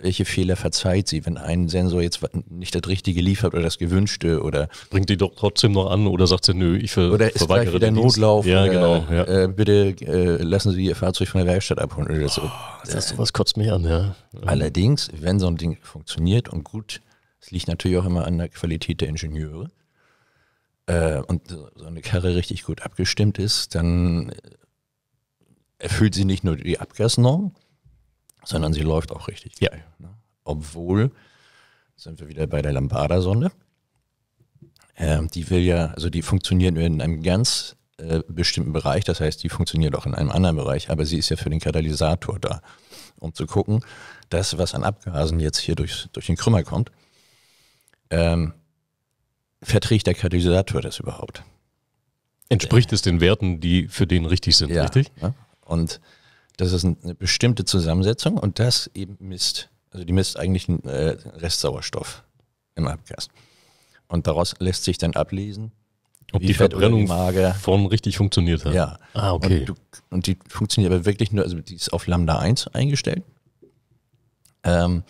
Welche Fehler verzeiht sie, wenn ein Sensor jetzt nicht das Richtige liefert oder das Gewünschte oder bringt die doch trotzdem noch an oder sagt sie nö, ich ver oder ist gleich wieder Notlauf? Ja, oder, genau. Ja. Äh, bitte äh, lassen Sie Ihr Fahrzeug von der Werkstatt abholen oder so. Oh, das sowas kotzt mich an, ja. Allerdings, wenn so ein Ding funktioniert und gut, es liegt natürlich auch immer an der Qualität der Ingenieure äh, und so eine Karre richtig gut abgestimmt ist, dann äh, erfüllt sie nicht nur die Abgasnorm, sondern sie läuft auch richtig ja. geil. Ne? Obwohl, sind wir wieder bei der Lambada-Sonde, ähm, die will ja, also die funktioniert in einem ganz äh, bestimmten Bereich, das heißt, die funktioniert auch in einem anderen Bereich, aber sie ist ja für den Katalysator da, um zu gucken, das, was an Abgasen jetzt hier durch, durch den Krümmer kommt, ähm, verträgt der Katalysator das überhaupt? Entspricht es den Werten, die für den richtig sind, ja, richtig? Ja. Und das ist eine bestimmte Zusammensetzung und das eben misst, also die misst eigentlich einen äh, Restsauerstoff im Abgas. Und daraus lässt sich dann ablesen, ob die Verbrennung die von richtig funktioniert hat. Ja. Ah, okay. Und, du, und, die funktioniert aber wirklich nur, also die ist auf Lambda 1 eingestellt ähm,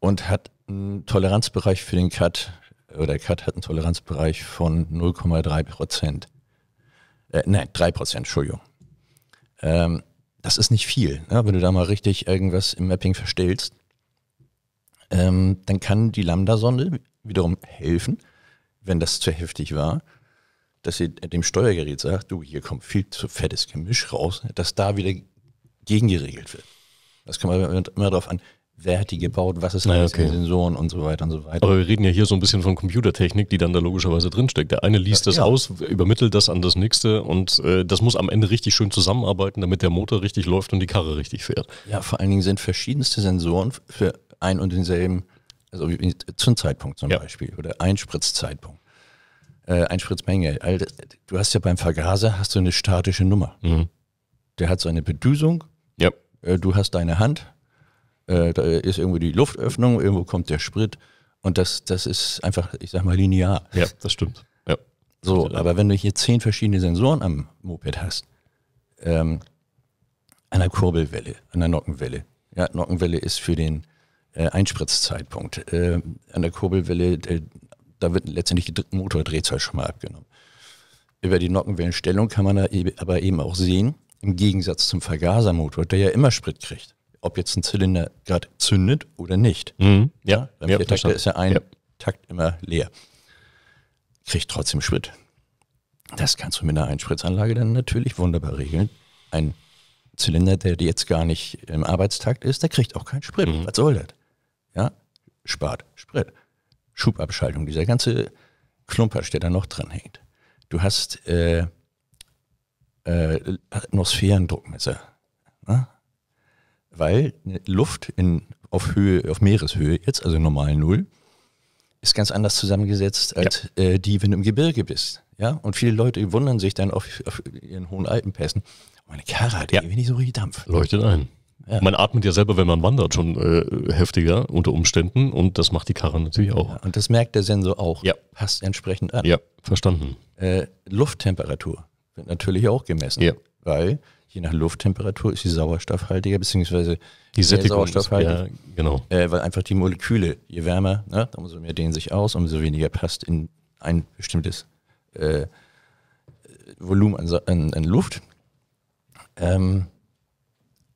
und hat einen Toleranzbereich für den Cut oder CAT hat einen Toleranzbereich von 0,3 Prozent. Äh, nein, 3 Prozent, Entschuldigung. Ähm, das ist nicht viel. Ne? Wenn du da mal richtig irgendwas im Mapping verstellst, ähm, dann kann die Lambda-Sonde wiederum helfen, wenn das zu heftig war, dass sie dem Steuergerät sagt, du, hier kommt viel zu fettes Gemisch raus, dass da wieder gegengeregelt wird. Das kann man immer darauf an wer hat die gebaut, was ist naja, okay. Sensoren und so weiter und so weiter. Aber wir reden ja hier so ein bisschen von Computertechnik, die dann da logischerweise drinsteckt. Der eine liest das ja. aus, übermittelt das an das nächste und äh, das muss am Ende richtig schön zusammenarbeiten, damit der Motor richtig läuft und die Karre richtig fährt. Ja, vor allen Dingen sind verschiedenste Sensoren für ein und denselben, also zum Zeitpunkt zum ja. Beispiel oder Einspritzzeitpunkt. Äh, Einspritzmenge. Du hast ja beim Vergaser hast du eine statische Nummer. Mhm. Der hat so eine Bedüsung. Ja. Äh, du hast deine Hand, äh, da ist irgendwo die Luftöffnung, irgendwo kommt der Sprit und das, das ist einfach, ich sag mal, linear. Ja, das stimmt. Ja. So, aber wenn du hier zehn verschiedene Sensoren am Moped hast, ähm, an der Kurbelwelle, an der Nockenwelle. Ja, Nockenwelle ist für den äh, Einspritzzeitpunkt. Äh, an der Kurbelwelle, der, äh, da wird letztendlich die Motordrehzahl schon mal abgenommen. Über die Nockenwellenstellung kann man e-, aber eben auch sehen, im Gegensatz zum Vergasermotor, der ja immer Sprit kriegt ob jetzt ein Zylinder gerade zündet oder nicht. Mhm. Ja, beim ja, Viertakter ist ja ein ja. Takt immer leer. Kriegt trotzdem Sprit. Das kannst du mit einer Einspritzanlage dann natürlich wunderbar regeln. Ein Zylinder, der jetzt gar nicht im Arbeitstakt ist, der kriegt auch keinen Sprit. Mhm. Was soll das? Ja, spart Sprit. Schubabschaltung, dieser ganze Klumpatsch, der da noch dran hängt. Du hast äh, äh, Atmosphärendruckmesser. Na? Ne? weil Luft in, auf Höhe, auf Meereshöhe jetzt, also normal Null, ist ganz anders zusammengesetzt als ja. äh, die, wenn du im Gebirge bist. Ja, und viele Leute wundern sich dann auf, auf ihren hohen Alpenpässen. Meine Karre hat ja. irgendwie nicht so richtig Dampf. Leuchtet ein. Ja. Man atmet ja selber, wenn man wandert, schon äh, heftiger unter Umständen und das macht die Karre natürlich auch. Ja, und das merkt der Sensor auch. Ja. Passt entsprechend an. Ja, verstanden. Äh, Lufttemperatur wird natürlich auch gemessen, ja. weil je nach Lufttemperatur ist sie sauerstoffhaltiger, beziehungsweise die sauerstoffhaltiger. Ja, genau. Äh, weil einfach die Moleküle, je wärmer, ne, umso mehr dehnen sich aus, umso weniger passt in ein bestimmtes äh, Volumen an, an, an Luft. Ähm,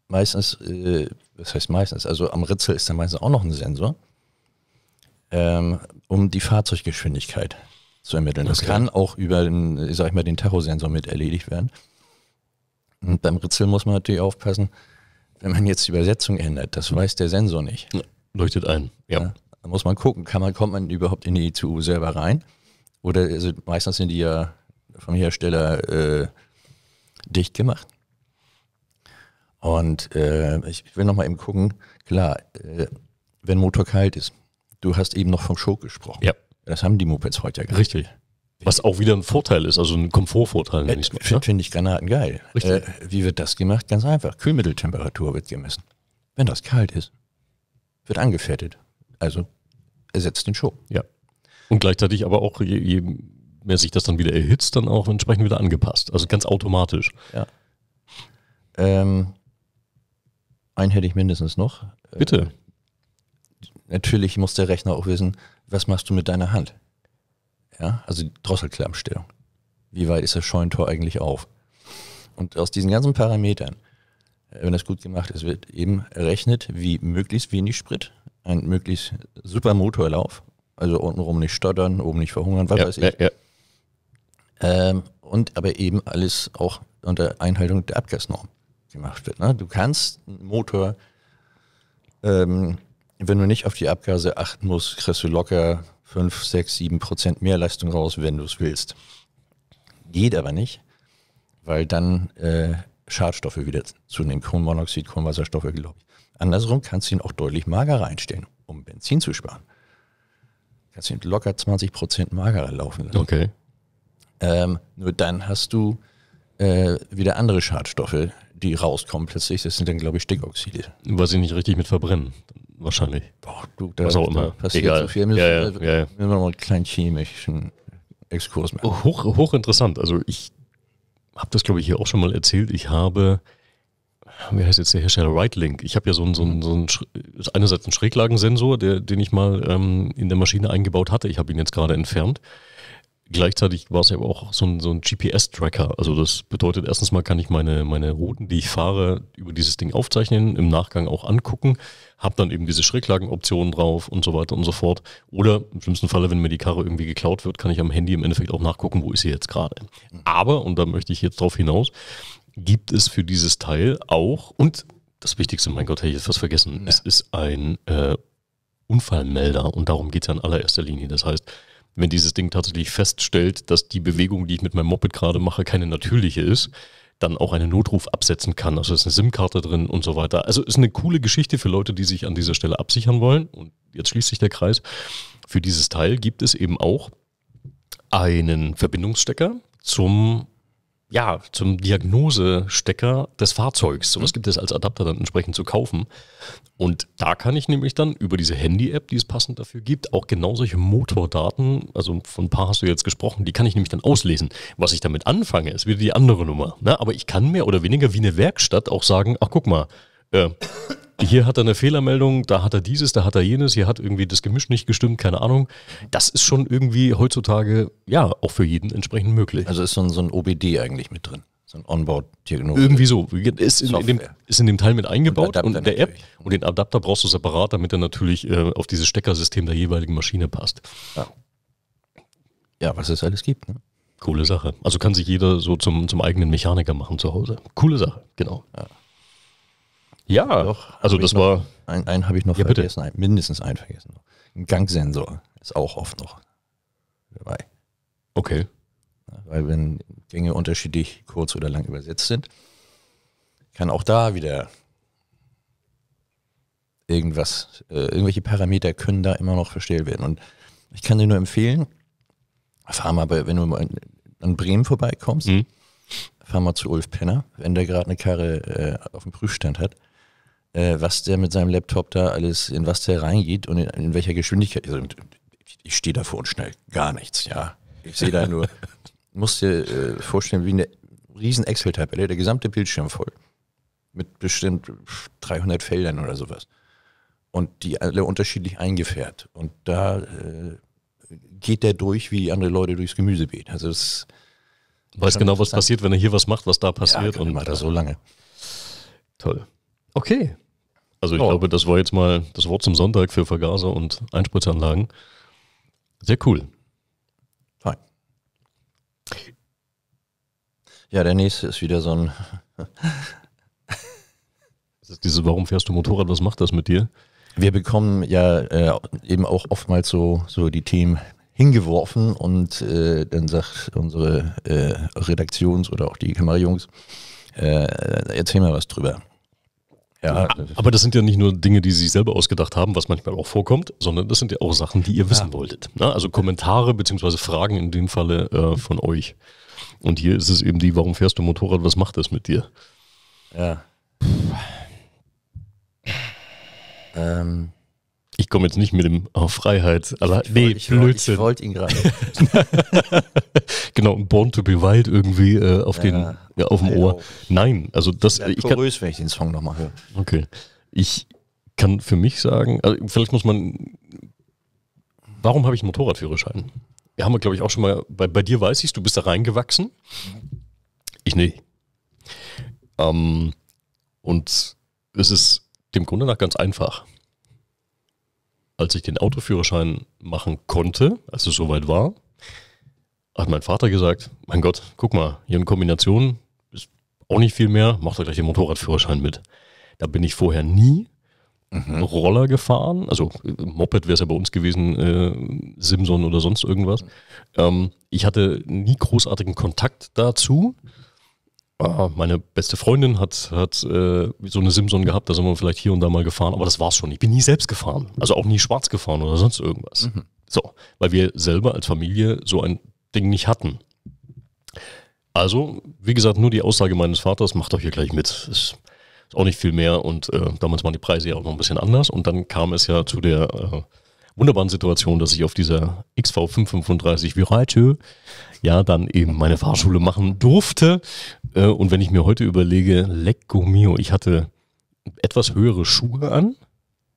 meistens, äh, das heißt meistens, also am Ritzel ist dann meistens auch noch ein Sensor, ähm, um die Fahrzeuggeschwindigkeit zu ermitteln. Okay. Das kann auch über, den, äh, sag ich mal, den Tachosensor mit erledigt werden. Und beim Ritzel muss man natürlich aufpassen, wenn man jetzt die Übersetzung ändert, das weiß der Sensor nicht. Leuchtet ein, ja. ja da muss man gucken, kann man, kommt man überhaupt in die ICU e selber rein? Oder also meistens sind die ja vom Hersteller äh, dicht gemacht. Und äh, ich will nochmal eben gucken, klar, äh, wenn Motor kalt ist, du hast eben noch vom Schok gesprochen. Ja. Das haben die Mopeds heute ja gar nicht. Richtig. Was auch wieder ein Vorteil ist, also ein Komfortvorteil, nenne ne? ich es find ich Granaten geil. Äh, wie wird das gemacht? Ganz einfach. Kühlmitteltemperatur wird gemessen. Wenn das kalt ist, wird angefertigt. Also ersetzt den Show. Ja. Und gleichzeitig aber auch, je, je mehr sich das dann wieder erhitzt, dann auch entsprechend wieder angepasst. Also ganz automatisch. Ja. Ähm, einen hätte ich mindestens noch. Bitte. Äh, natürlich muss der Rechner auch wissen, was machst du mit deiner Hand? Ja, also die Drosselklammstellung. Wie weit ist das Scheunentor eigentlich auf? Und aus diesen ganzen Parametern, äh, wenn das gut gemacht ist, wird eben errechnet, wie möglichst wenig Sprit, ein möglichst super Motorlauf, also untenrum nicht stottern, oben nicht verhungern, was ja, weiß ich. Ja, ja. Ähm, und aber eben alles auch unter Einhaltung der Abgasnorm gemacht wird. Ne? Du kannst einen Motor, ähm, wenn du nicht auf die Abgase achten musst, kriegst du locker 5, 6, 7 Prozent mehr Leistung raus, wenn du es willst. Geht aber nicht, weil dann äh, Schadstoffe wieder zunehmen, Kohlenmonoxid, Kohlenwasserstoffe, glaube ich. Andersrum kannst du ihn auch deutlich magerer einstellen, um Benzin zu sparen. Kannst du ihn locker 20 Prozent magerer laufen lassen. Okay. Ähm, nur dann hast du äh, wieder andere Schadstoffe, die rauskommen plötzlich. Das sind dann, glaube ich, Stickoxide. Was sie nicht richtig mit verbrennen wahrscheinlich. Boah, du, da, Was auch immer. passiert Egal. so viel. Mir ja, ja, ist, äh, ja, ja. Mir einen kleinen chemischen Exkurs machen. Oh, hoch, hochinteressant. Also ich habe das, glaube ich, hier auch schon mal erzählt. Ich habe, wie heißt jetzt der Hersteller? Rightlink. Ich habe ja so einen, so einen, so einen einerseits einen Schräglagensensor, der, den ich mal ähm, in der Maschine eingebaut hatte. Ich habe ihn jetzt gerade entfernt. Gleichzeitig war es ja auch so ein, so ein GPS-Tracker. Also das bedeutet, erstens mal kann ich meine, meine Routen, die ich fahre, über dieses Ding aufzeichnen, im Nachgang auch angucken, habe dann eben diese Schräglagenoptionen drauf und so weiter und so fort. Oder im schlimmsten Falle, wenn mir die Karre irgendwie geklaut wird, kann ich am Handy im Endeffekt auch nachgucken, wo ist sie jetzt gerade. Aber, und da möchte ich jetzt drauf hinaus, gibt es für dieses Teil auch, und das Wichtigste, mein Gott, hätte ich jetzt was vergessen, ja. es ist ein äh, Unfallmelder und darum geht es ja in allererster Linie. Das heißt, wenn dieses Ding tatsächlich feststellt, dass die Bewegung, die ich mit meinem Moped gerade mache, keine natürliche ist, dann auch einen Notruf absetzen kann. Also ist eine SIM-Karte drin und so weiter. Also ist eine coole Geschichte für Leute, die sich an dieser Stelle absichern wollen. Und jetzt schließt sich der Kreis. Für dieses Teil gibt es eben auch einen Verbindungsstecker zum ja, zum Diagnosestecker des Fahrzeugs. Sowas mhm. gibt es als Adapter dann entsprechend zu kaufen. Und da kann ich nämlich dann über diese Handy-App, die es passend dafür gibt, auch genau solche Motordaten, also von ein paar hast du jetzt gesprochen, die kann ich nämlich dann auslesen. Was ich damit anfange, ist wieder die andere Nummer. Ne? Aber ich kann mehr oder weniger wie eine Werkstatt auch sagen, ach guck mal, äh, hier hat er eine Fehlermeldung, da hat er dieses, da hat er jenes, hier hat irgendwie das Gemisch nicht gestimmt, keine Ahnung. Das ist schon irgendwie heutzutage, ja, auch für jeden entsprechend möglich. Also ist so ein, so ein OBD eigentlich mit drin. So ein Onboard-Diagnose. Irgendwie so. Ist in, dem, ist in, dem, Teil mit eingebaut und, und der App. Und den Adapter brauchst du separat, damit er natürlich äh, auf dieses Steckersystem der jeweiligen Maschine passt. Ja, ja was es alles gibt. Ne? Coole Sache. Also kann sich jeder so zum, zum eigenen Mechaniker machen zu Hause. Coole Sache, genau. Ja. Ja, Doch, also das war. Ein, einen habe ich noch ja, vergessen, ein, mindestens einen vergessen. Ein Gangsensor ist auch oft noch dabei. Okay. Weil wenn Gänge unterschiedlich kurz oder lang übersetzt sind, kann auch da wieder irgendwas, äh, irgendwelche Parameter können da immer noch verstellt werden. Und ich kann dir nur empfehlen, fahr mal, bei, wenn du mal an Bremen vorbeikommst, mhm. fahr mal zu Ulf Penner, wenn der gerade eine Karre äh, auf dem Prüfstand hat äh, was der mit seinem Laptop da alles, in was der reingeht und in, in welcher Geschwindigkeit. Also, ich, ich stehe da vor und schnell gar nichts, ja. Ich sehe da nur, muss dir äh, vorstellen, wie eine riesen Excel-Tabelle, der gesamte Bildschirm voll. Mit bestimmt 300 Feldern oder sowas. Und die alle unterschiedlich eingefärbt. Und da äh, geht der durch wie andere Leute durchs Gemüsebeet. Also es weiß genau, was passiert, wenn er hier was macht, was da passiert. Ja, genau, und macht er so lange. Toll. Okay, also ich oh. glaube, das war jetzt mal das Wort zum Sonntag für Vergaser und Einspritzanlagen. Sehr cool. Hi. Ja, der nächste ist wieder so ein. das ist dieses, warum fährst du Motorrad? Was macht das mit dir? Wir bekommen ja äh, eben auch oftmals so, so die Themen hingeworfen und äh, dann sagt unsere äh, Redaktions- oder auch die Kammerjungs, äh, erzähl mal was drüber. Ja, aber das sind ja nicht nur Dinge, die sie sich selber ausgedacht haben, was manchmal auch vorkommt, sondern das sind ja auch Sachen, die ihr wissen ja. wolltet. Ne? Also Kommentare bzw. Fragen in dem Falle äh, von euch. Und hier ist es eben die, warum fährst du Motorrad, was macht das mit dir? Ja. ähm. Ich komme jetzt nicht mit dem oh, Freiheit, aber ich, nee, ich, Blödsinn. Ich wollte ihn gerade. genau, Born to be Wild irgendwie äh, auf, ja, den, ja, auf dem Ohr. Oh. Nein, also das. Ja, äh, ich porös, kann, wenn ich den Song nochmal höre. Okay. Ich kann für mich sagen, also vielleicht muss man. Warum habe ich einen Motorradführerschein? Wir haben, glaube ich, auch schon mal. Bei, bei dir weiß ich du bist da reingewachsen. Ich nicht. Ähm, und es ist dem Grunde nach ganz einfach als ich den Autoführerschein machen konnte, als es soweit war, hat mein Vater gesagt, mein Gott, guck mal, hier in Kombination ist auch nicht viel mehr, mach doch gleich den Motorradführerschein mit. Da bin ich vorher nie mhm. Roller gefahren, also Moped wäre es ja bei uns gewesen, äh, Simson oder sonst irgendwas. Mhm. Ähm, ich hatte nie großartigen Kontakt dazu. Ah, meine beste Freundin hat, hat äh, so eine Simson gehabt, da sind wir vielleicht hier und da mal gefahren, aber das war's schon. Ich bin nie selbst gefahren, also auch nie schwarz gefahren oder sonst irgendwas. Mhm. So, weil wir selber als Familie so ein Ding nicht hatten. Also, wie gesagt, nur die Aussage meines Vaters, macht doch hier gleich mit. Ist, ist auch nicht viel mehr und äh, damals waren die Preise ja auch noch ein bisschen anders und dann kam es ja zu der äh, wunderbaren Situation, dass ich auf dieser XV535 Virate ja dann eben meine Fahrschule machen durfte äh, und wenn ich mir heute überlege, Lecco mio, ich hatte etwas höhere Schuhe an.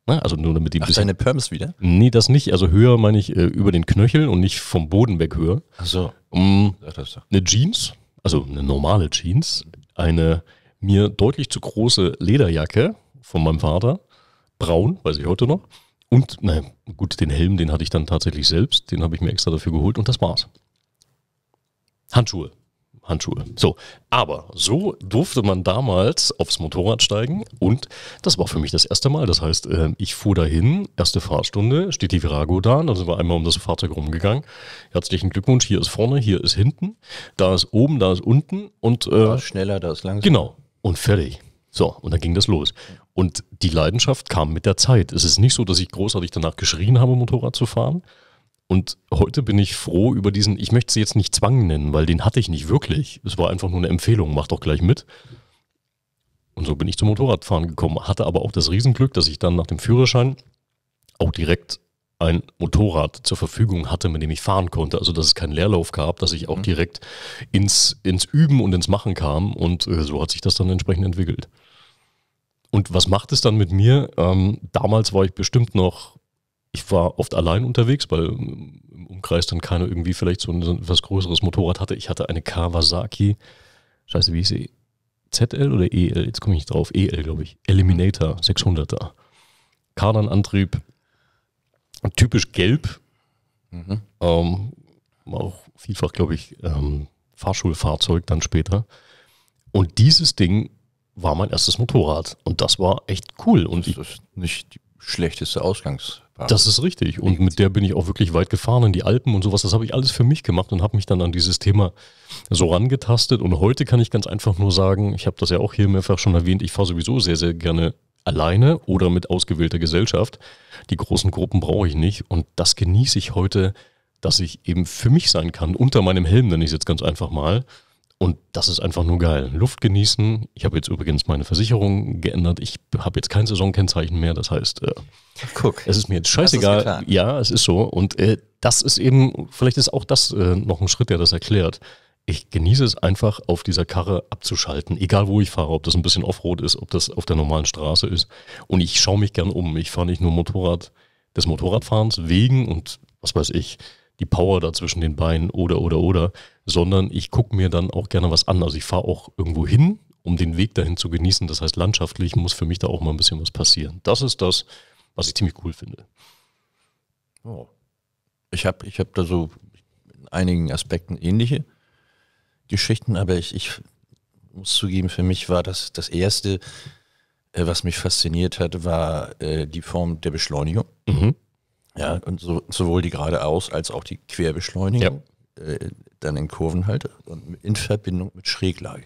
Ne? also nur damit die Ach, bisschen, deine Perms wieder? Nee, das nicht. Also höher meine ich äh, über den Knöchel und nicht vom Boden weg höher. Ach so. Um, mm, eine Jeans, also eine normale Jeans, eine mir deutlich zu große Lederjacke von meinem Vater, braun, weiß ich heute noch. Und, naja, gut, den Helm, den hatte ich dann tatsächlich selbst, den habe ich mir extra dafür geholt und das war's. Handschuhe, Handschuhe. So, aber so durfte man damals aufs Motorrad steigen und das war für mich das erste Mal. Das heißt, ähm, ich fuhr dahin, erste Fahrstunde, steht die Virago da, dann sind wir einmal um das Fahrzeug rumgegangen. Herzlichen Glückwunsch, hier ist vorne, hier ist hinten, da ist oben, da ist unten und. Äh, da ist schneller, da ist langsamer. Genau, und fertig. So, und dann ging das los. Und die Leidenschaft kam mit der Zeit. Es ist nicht so, dass ich großartig danach geschrien habe, Motorrad zu fahren, und heute bin ich froh über diesen, ich möchte sie jetzt nicht Zwang nennen, weil den hatte ich nicht wirklich. Es war einfach nur eine Empfehlung, mach doch gleich mit. Und so bin ich zum Motorradfahren gekommen, hatte aber auch das Riesenglück, dass ich dann nach dem Führerschein auch direkt ein Motorrad zur Verfügung hatte, mit dem ich fahren konnte. Also dass es keinen Leerlauf gab, dass ich auch mhm. direkt ins, ins Üben und ins Machen kam. Und äh, so hat sich das dann entsprechend entwickelt. Und was macht es dann mit mir? Ähm, damals war ich bestimmt noch ich war oft allein unterwegs, weil ähm, im Umkreis dann keiner irgendwie vielleicht so ein, so ein was größeres Motorrad hatte. Ich hatte eine Kawasaki, scheiße, wie ist sie? ZL oder EL? Jetzt komme ich nicht drauf. EL, glaube ich. Eliminator 600er. Kardanantrieb. Typisch gelb. Mhm. Ähm, auch vielfach, glaube ich, ähm, Fahrschulfahrzeug dann später. Und dieses Ding war mein erstes Motorrad. Und das war echt cool. Und das ist nicht die schlechteste Ausgangs. Das ist richtig. Und mit der bin ich auch wirklich weit gefahren in die Alpen und sowas. Das habe ich alles für mich gemacht und habe mich dann an dieses Thema so rangetastet. Und heute kann ich ganz einfach nur sagen, ich habe das ja auch hier mehrfach schon erwähnt, ich fahre sowieso sehr, sehr gerne alleine oder mit ausgewählter Gesellschaft. Die großen Gruppen brauche ich nicht. Und das genieße ich heute, dass ich eben für mich sein kann, unter meinem Helm, nenne ich es jetzt ganz einfach mal. Und das ist einfach nur geil. Luft genießen. Ich habe jetzt übrigens meine Versicherung geändert. Ich habe jetzt kein Saisonkennzeichen mehr. Das heißt, äh, Guck, es ist mir jetzt scheißegal. Ja, es ist so. Und äh, das ist eben, vielleicht ist auch das äh, noch ein Schritt, der das erklärt. Ich genieße es einfach, auf dieser Karre abzuschalten, egal wo ich fahre, ob das ein bisschen Offroad ist, ob das auf der normalen Straße ist. Und ich schaue mich gern um. Ich fahre nicht nur Motorrad des Motorradfahrens wegen und was weiß ich, die Power da zwischen den Beinen oder, oder, oder, sondern ich gucke mir dann auch gerne was an. Also ich fahre auch irgendwo hin, um den Weg dahin zu genießen. Das heißt, landschaftlich muss für mich da auch mal ein bisschen was passieren. Das ist das, was ich ziemlich cool finde. Oh. Ich habe ich hab da so in einigen Aspekten ähnliche Geschichten, aber ich, ich muss zugeben, für mich war das das Erste, äh, was mich fasziniert hat, war äh, die Form der Beschleunigung. Mhm. Ja, und so, sowohl die geradeaus als auch die Querbeschleunigung, ja. äh, dann in Kurven halt und in Verbindung mit Schräglage.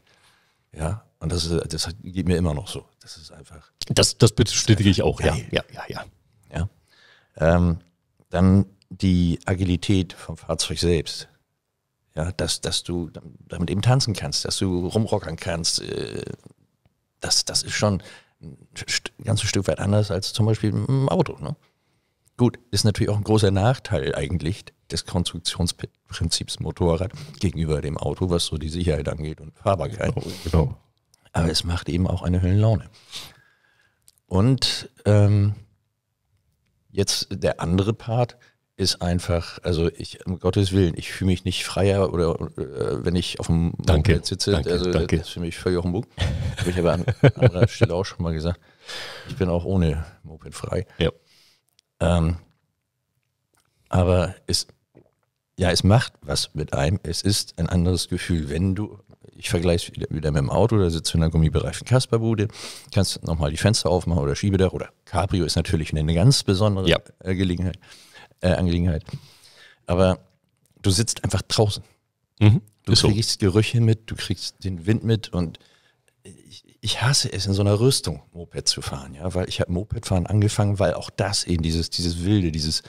Ja, und das, ist, das geht mir immer noch so. Das ist einfach. Das, das bestätige ich auch, ja. Ja, ja, ja. ja. Ähm, dann die Agilität vom Fahrzeug selbst. Ja, dass, dass du damit eben tanzen kannst, dass du rumrockern kannst. Äh, das, das ist schon ein ganzes Stück weit anders als zum Beispiel im Auto. Ne? Gut, ist natürlich auch ein großer Nachteil eigentlich des Konstruktionsprinzips Motorrad gegenüber dem Auto, was so die Sicherheit angeht und Fahrbarkeit. Genau, genau. Aber es macht eben auch eine Höllenlaune. Und ähm, jetzt der andere Part ist einfach, also ich, um Gottes Willen, ich fühle mich nicht freier oder äh, wenn ich auf dem danke, Moped sitze, danke, also danke. das ist für mich völlig auch Humbug. Habe ich aber an anderer Stelle auch schon mal gesagt. Ich bin auch ohne Moped frei. Ja. Ähm, aber es, ja, es macht was mit einem. Es ist ein anderes Gefühl, wenn du, ich vergleiche es wieder, wieder, mit dem Auto, da sitzt du in einer gummibereiften Kasperbude, kannst nochmal die Fenster aufmachen oder Schiebedach oder Cabrio ist natürlich eine ganz besondere ja. Äh, Gelegenheit, äh, Angelegenheit. Aber du sitzt einfach draußen. Mhm. Du ist kriegst so. Gerüche mit, du kriegst den Wind mit und ich, ich hasse es, in so einer Rüstung Moped zu fahren, ja, weil ich habe Mopedfahren angefangen, weil auch das eben dieses, dieses Wilde, dieses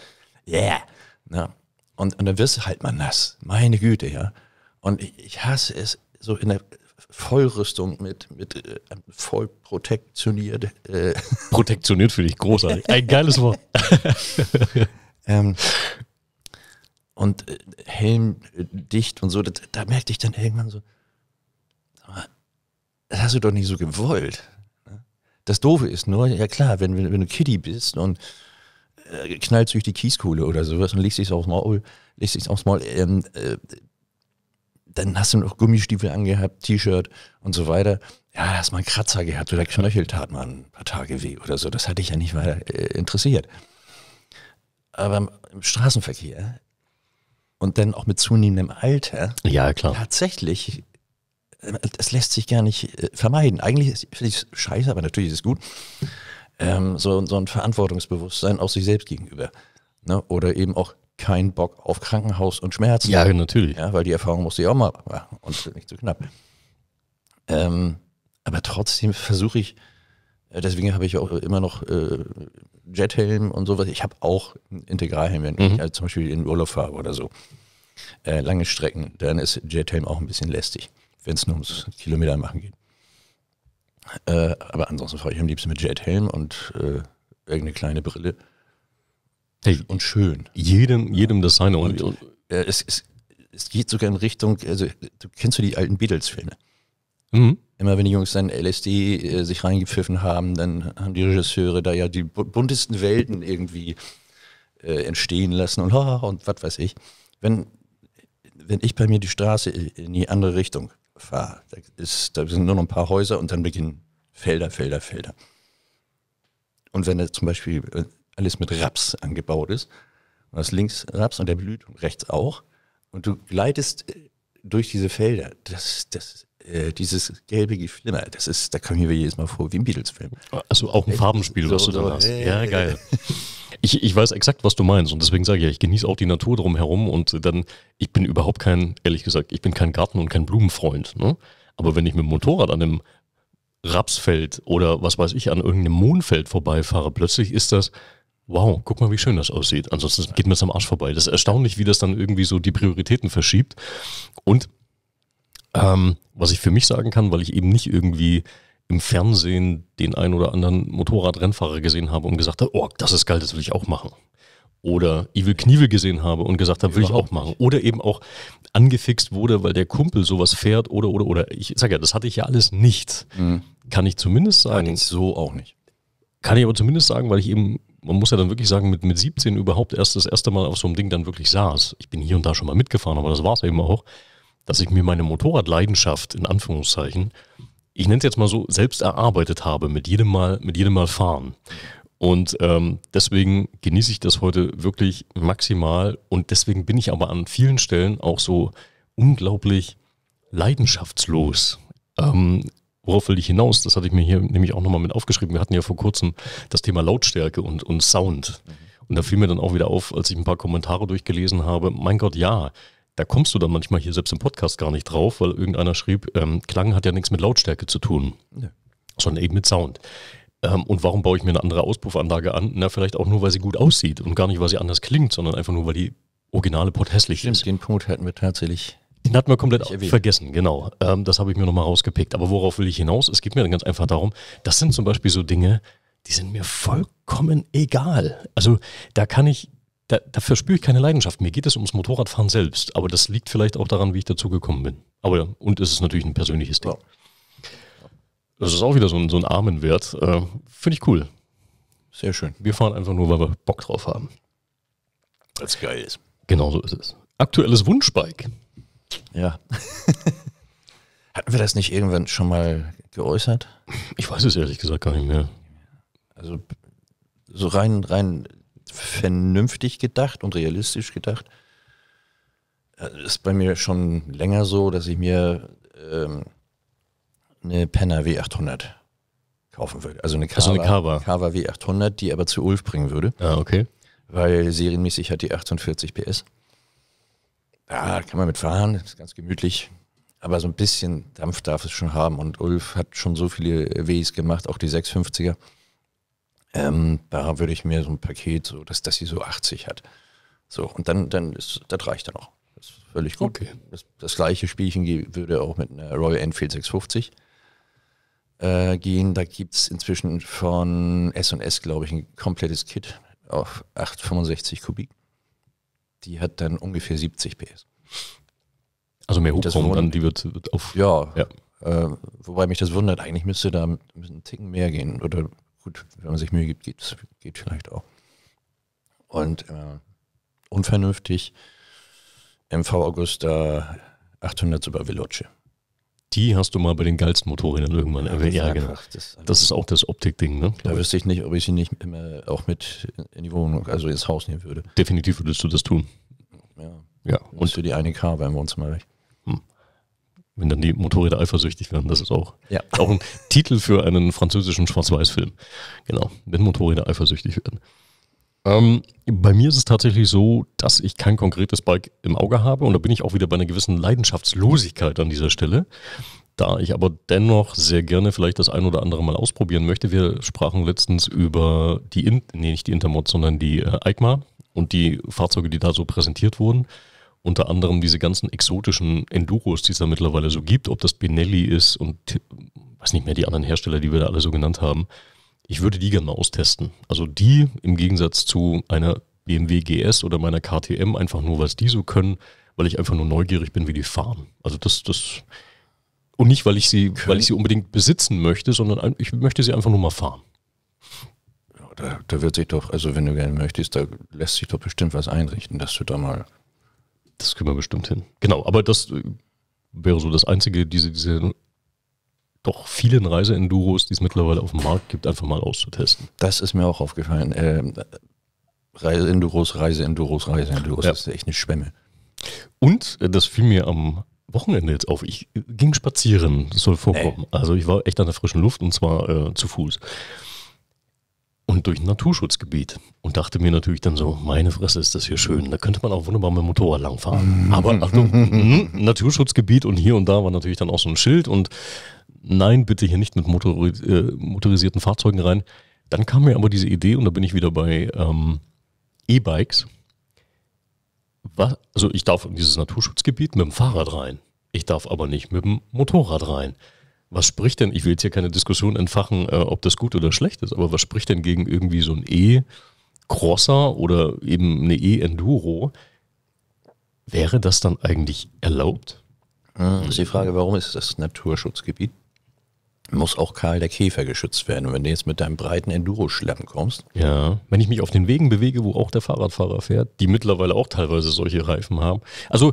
Yeah, ne? und, und dann wirst du halt mal nass, meine Güte, ja. Und ich, ich hasse es, so in der Vollrüstung mit, mit äh, voll protektioniert. Äh. Protektioniert finde ich großartig. Ein geiles Wort. ähm, und äh, Helm äh, dicht und so, da, da merkte ich dann irgendwann so, hast du doch nicht so gewollt. Das Doofe ist nur, ja klar, wenn, wenn, wenn du Kitty bist und äh, knallst durch die Kieskohle oder sowas und legst dich aufs Maul, legst dich aufs Maul ähm, äh, dann hast du noch Gummistiefel angehabt, T-Shirt und so weiter. Ja, hast mal einen Kratzer gehabt oder Knöchel tat mal ein paar Tage weh oder so. Das hatte ich ja nicht weiter äh, interessiert. Aber im, im Straßenverkehr und dann auch mit zunehmendem Alter. Ja, klar. Tatsächlich äh, das lässt sich gar nicht äh, vermeiden. Eigentlich ist es scheiße, aber natürlich ist es gut. Ähm, so, so ein Verantwortungsbewusstsein auch sich selbst gegenüber. Ne? Oder eben auch kein Bock auf Krankenhaus und Schmerzen. Ja, natürlich. Ja, weil die Erfahrung musste ich auch mal machen und nicht zu so knapp. Ähm, aber trotzdem versuche ich, äh, deswegen habe ich auch immer noch äh, Jethelm und sowas. Ich habe auch Integralhelm, wenn mhm. ich also zum Beispiel in Urlaub fahre oder so. Äh, lange Strecken, dann ist Jethelm auch ein bisschen lästig wenn es nur ums Kilometer machen geht. Äh, aber ansonsten fahre ich am liebsten mit Jet Helm und äh, irgendeine kleine Brille. Hey, und schön. Jedem, jedem das seine. Und, und, äh, es, es, es geht sogar in Richtung, also du kennst du die alten Beatles-Filme? Mhm. Immer wenn die Jungs dann LSD äh, sich reingepfiffen haben, dann haben die Regisseure da ja die buntesten Welten irgendwie äh, entstehen lassen und, oh, und was weiß ich. Wenn, wenn ich bei mir die Straße in die andere Richtung fahr. Da, ist, da sind nur noch ein paar Häuser und dann beginnen Felder, Felder, Felder. Und wenn da zum Beispiel äh, alles mit Raps angebaut ist, und das links Raps und der blüht und rechts auch, und du gleitest äh, durch diese Felder, das, das äh, dieses gelbe Geflimmer, das ist, da kommen wir jedes Mal vor wie ein Beatles-Film. Also auch ein Farbenspiel, was du da hast. Ja, geil. Ich, ich weiß exakt, was du meinst und deswegen sage ich ja, ich genieße auch die Natur drumherum und dann, ich bin überhaupt kein, ehrlich gesagt, ich bin kein Garten- und kein Blumenfreund. Ne? Aber wenn ich mit dem Motorrad an einem Rapsfeld oder was weiß ich, an irgendeinem Mondfeld vorbeifahre, plötzlich ist das, wow, guck mal, wie schön das aussieht. Ansonsten geht mir das am Arsch vorbei. Das ist erstaunlich, wie das dann irgendwie so die Prioritäten verschiebt. Und ähm, was ich für mich sagen kann, weil ich eben nicht irgendwie im Fernsehen den einen oder anderen Motorradrennfahrer gesehen habe und gesagt habe, oh, das ist geil, das will ich auch machen. Oder Evil Knievel gesehen habe und gesagt habe, will ich auch machen. Oder eben auch angefixt wurde, weil der Kumpel sowas fährt oder, oder, oder. Ich sage ja, das hatte ich ja alles nicht. Mhm. Kann ich zumindest sagen. Kann ich so auch nicht. Kann ich aber zumindest sagen, weil ich eben, man muss ja dann wirklich sagen, mit, mit 17 überhaupt erst das erste Mal auf so einem Ding dann wirklich saß. Ich bin hier und da schon mal mitgefahren, aber das war es eben auch dass ich mir meine Motorradleidenschaft, in Anführungszeichen, ich nenne es jetzt mal so, selbst erarbeitet habe mit jedem Mal, mit jedem Mal fahren. Und ähm, deswegen genieße ich das heute wirklich maximal und deswegen bin ich aber an vielen Stellen auch so unglaublich leidenschaftslos. Ähm, worauf will ich hinaus? Das hatte ich mir hier nämlich auch nochmal mit aufgeschrieben. Wir hatten ja vor kurzem das Thema Lautstärke und, und Sound. Mhm. Und da fiel mir dann auch wieder auf, als ich ein paar Kommentare durchgelesen habe, mein Gott, ja, da kommst du dann manchmal hier selbst im Podcast gar nicht drauf, weil irgendeiner schrieb, ähm, Klang hat ja nichts mit Lautstärke zu tun, ja. sondern eben mit Sound. Ähm, und warum baue ich mir eine andere Auspuffanlage an? Na, vielleicht auch nur, weil sie gut aussieht und gar nicht, weil sie anders klingt, sondern einfach nur, weil die originale Pod hässlich Stimmt, ist. Den Punkt hätten wir tatsächlich. Den hatten wir komplett vergessen, genau. Ähm, das habe ich mir nochmal rausgepickt. Aber worauf will ich hinaus? Es geht mir dann ganz einfach darum, das sind zum Beispiel so Dinge, die sind mir vollkommen egal. Also da kann ich da, dafür spüre ich keine Leidenschaft. Mir geht es ums Motorradfahren selbst. Aber das liegt vielleicht auch daran, wie ich dazu gekommen bin. Aber und es ist natürlich ein persönliches Ding. Ja. Das ist auch wieder so ein, so ein Armenwert. Äh, Finde ich cool. Sehr schön. Wir fahren einfach nur, weil wir Bock drauf haben. Als geil ist. Genau so ist es. Aktuelles Wunschbike. Ja. Hatten wir das nicht irgendwann schon mal geäußert? Ich weiß es ehrlich gesagt gar nicht mehr. Also so rein, rein vernünftig gedacht und realistisch gedacht. Äh, ist bei mir schon länger so, dass ich mir ähm, eine Penner W800 kaufen würde. Also eine Carver, also W800, die aber zu Ulf bringen würde. Ah, okay. Weil serienmäßig hat die 48 PS. Ja, kann man mitfahren, ist ganz gemütlich. Aber so ein bisschen Dampf darf es schon haben. Und Ulf hat schon so viele Ws gemacht, auch die 650er. Ähm, da würde ich mir so ein Paket, so dass, dass sie so 80 hat. So, und dann, dann ist, das reicht dann auch. Das ist völlig gut. Okay. Das, das, gleiche Spielchen würde auch mit einer Royal Enfield 650 äh, gehen. Da gibt es inzwischen von S&S, glaube ich, ein komplettes Kit auf 865 Kubik. Die hat dann ungefähr 70 PS. Also mehr Hubraum dann, die wird, wird auf... Ja, ja. Äh, wobei mich das wundert. Eigentlich müsste da ein Ticken mehr gehen oder gut, wenn man sich Mühe gibt, geht's, geht vielleicht auch. Und äh, unvernünftig MV Augusta 800 Super Veloce. Die hast du mal bei den geilsten Motorrädern irgendwann ja, erwähnt. Ja, genau. Das, das, ist auch das Optikding, ne? Da wüsste ich nicht, ob ich sie nicht immer äh, auch mit in die Wohnung, also ins Haus nehmen würde. Definitiv würdest du das tun. Ja. ja. Und für die eine K wir uns mal weg wenn dann die Motorräder eifersüchtig werden, das ist auch, ja. auch ein Titel für einen französischen Schwarz-Weiß-Film. Genau, wenn Motorräder eifersüchtig werden. Ähm, bei mir ist es tatsächlich so, dass ich kein konkretes Bike im Auge habe und da bin ich auch wieder bei einer gewissen Leidenschaftslosigkeit an dieser Stelle. Da ich aber dennoch sehr gerne vielleicht das ein oder andere mal ausprobieren möchte, wir sprachen letztens über die, In nee, nicht die Intermod, sondern die äh, EICMA und die Fahrzeuge, die da so präsentiert wurden unter anderem diese ganzen exotischen Enduros, die es da mittlerweile so gibt, ob das Benelli ist und weiß nicht mehr die anderen Hersteller, die wir da alle so genannt haben. Ich würde die gerne mal austesten. Also die im Gegensatz zu einer BMW GS oder meiner KTM, einfach nur, was die so können, weil ich einfach nur neugierig bin, wie die fahren. Also das, das und nicht, weil ich sie, können. weil ich sie unbedingt besitzen möchte, sondern ich möchte sie einfach nur mal fahren. Ja, da, da wird sich doch, also wenn du gerne möchtest, da lässt sich doch bestimmt was einrichten, dass du da mal das können wir bestimmt hin. Genau, aber das äh, wäre so das Einzige, diese, diese doch vielen Reise-Enduros, die es mittlerweile auf dem Markt gibt, einfach mal auszutesten. Das ist mir auch aufgefallen. Ähm, Reise-Enduros, Reise-Enduros, Reise-Enduros, ja. das ist echt eine Schwemme. Und äh, das fiel mir am Wochenende jetzt auf. Ich äh, ging spazieren, das soll vorkommen. Nee. Also ich war echt an der frischen Luft und zwar äh, zu Fuß und durch ein Naturschutzgebiet und dachte mir natürlich dann so, meine Fresse ist das hier schön, da könnte man auch wunderbar mit dem Motorrad langfahren. Mhm. Aber Achtung, mhm, Naturschutzgebiet und hier und da war natürlich dann auch so ein Schild und nein, bitte hier nicht mit Motor, äh, motorisierten Fahrzeugen rein. Dann kam mir aber diese Idee und da bin ich wieder bei ähm, E-Bikes. Also ich darf in dieses Naturschutzgebiet mit dem Fahrrad rein, ich darf aber nicht mit dem Motorrad rein was spricht denn, ich will jetzt hier keine Diskussion entfachen, äh, ob das gut oder schlecht ist, aber was spricht denn gegen irgendwie so ein E-Crosser oder eben eine E-Enduro? Wäre das dann eigentlich erlaubt? Das ist die Frage, warum ist das Naturschutzgebiet? Muss auch Karl der Käfer geschützt werden. Und wenn du jetzt mit deinem breiten enduro schleppen kommst. Ja, wenn ich mich auf den Wegen bewege, wo auch der Fahrradfahrer fährt, die mittlerweile auch teilweise solche Reifen haben. Also,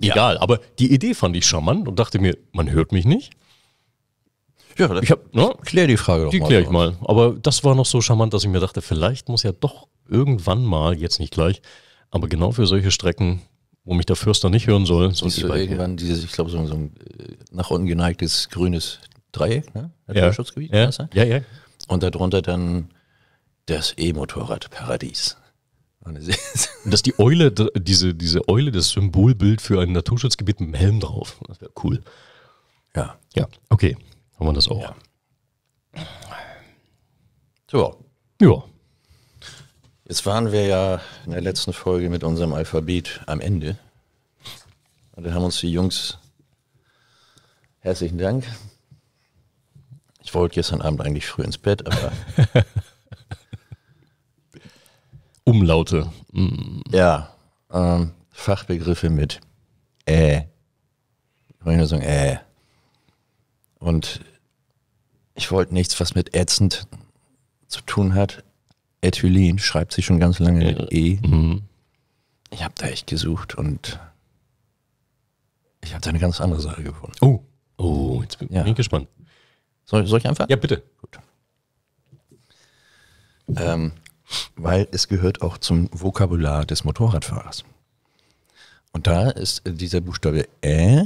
egal, ja. aber die Idee fand ich charmant und dachte mir, man hört mich nicht. Ja, ich hab, ne? klär die Frage doch die mal. Die kläre ich mal. Aber das war noch so charmant, dass ich mir dachte, vielleicht muss ja doch irgendwann mal, jetzt nicht gleich, aber genau für solche Strecken, wo mich der Fürster nicht hören soll. So Sonst so irgendwann her. dieses, ich glaube, so, so, ein äh, nach unten geneigtes grünes Dreieck, ne? Naturschutzgebiet. Ja. Ja. ja, ja. Und darunter dann das E-Motorradparadies. motorrad paradies Dass die Eule, diese, diese Eule, das Symbolbild für ein Naturschutzgebiet mit dem Helm drauf. Das wäre cool. Ja. Ja, okay haben wir das auch. Ja. So. Ja. Jetzt waren wir ja in der letzten Folge mit unserem Alphabet am Ende. Und da haben uns die Jungs herzlichen Dank. Ich wollte gestern Abend eigentlich früh ins Bett, aber. Umlaute. Mm. Ja. Ähm, Fachbegriffe mit äh. Ich wollte nur sagen, äh. Und ich wollte nichts, was mit ätzend zu tun hat. Ethylene schreibt sich schon ganz lange mit E. Mhm. Ich habe da echt gesucht und ich habe da eine ganz andere Sache gefunden. Oh, oh jetzt bin ja. ich gespannt. Soll, soll, ich einfach? Ja, bitte. Gut. Ähm, weil es gehört auch zum Vokabular des Motorradfahrers. Und da ist dieser Buchstabe Ä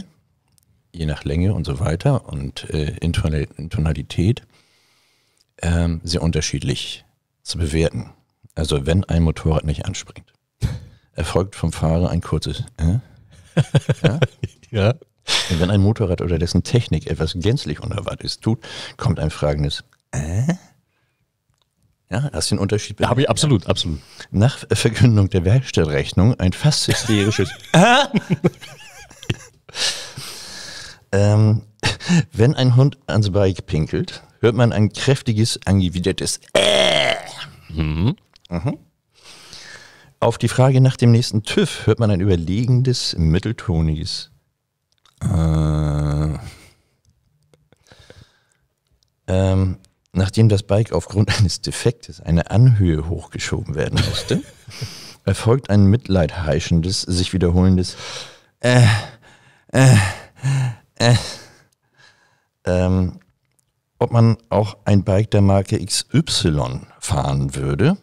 je nach Länge und so weiter und äh, Intonalität ähm, sehr unterschiedlich zu bewerten. Also wenn ein Motorrad nicht anspringt, erfolgt vom Fahrer ein kurzes äh? ja? ja. Wenn ein Motorrad oder dessen Technik etwas gänzlich unerwartetes tut, kommt ein fragendes äh? Ja, hast den Unterschied. Ja, habe ich absolut, absolut. Nach Verkündung der Werkstattrechnung ein fast hysterisches Ähm, wenn ein Hund ans Bike pinkelt, hört man ein kräftiges, angewidertes Äh. Mhm. Mhm. Auf die Frage nach dem nächsten TÜV hört man ein überlegendes, mitteltoniges äh. Ähm, nachdem das Bike aufgrund eines Defektes eine Anhöhe hochgeschoben werden musste, erfolgt ein mitleidheischendes, sich wiederholendes äh, äh äh, ähm, ob man auch ein Bike der Marke XY fahren würde.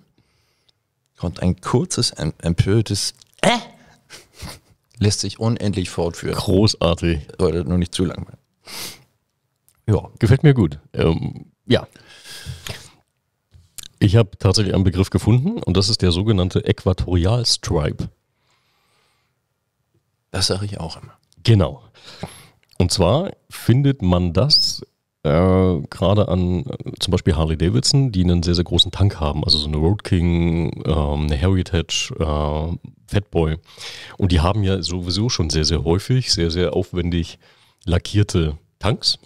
Kommt ein kurzes, empörtes äh? lässt sich unendlich fortführen. Großartig. Sollte nur nicht zu lang werden. Ja, gefällt mir gut. Ähm, ja. Ich habe tatsächlich einen Begriff gefunden und das ist der sogenannte Äquatorialstripe. Das sage ich auch immer. Genau. Und zwar findet man das äh, gerade an äh, zum Beispiel Harley Davidson, die einen sehr, sehr großen Tank haben. Also so eine Road King, äh, eine Heritage, äh, Fatboy. Und die haben ja sowieso schon sehr, sehr häufig, sehr, sehr aufwendig lackierte Tanks.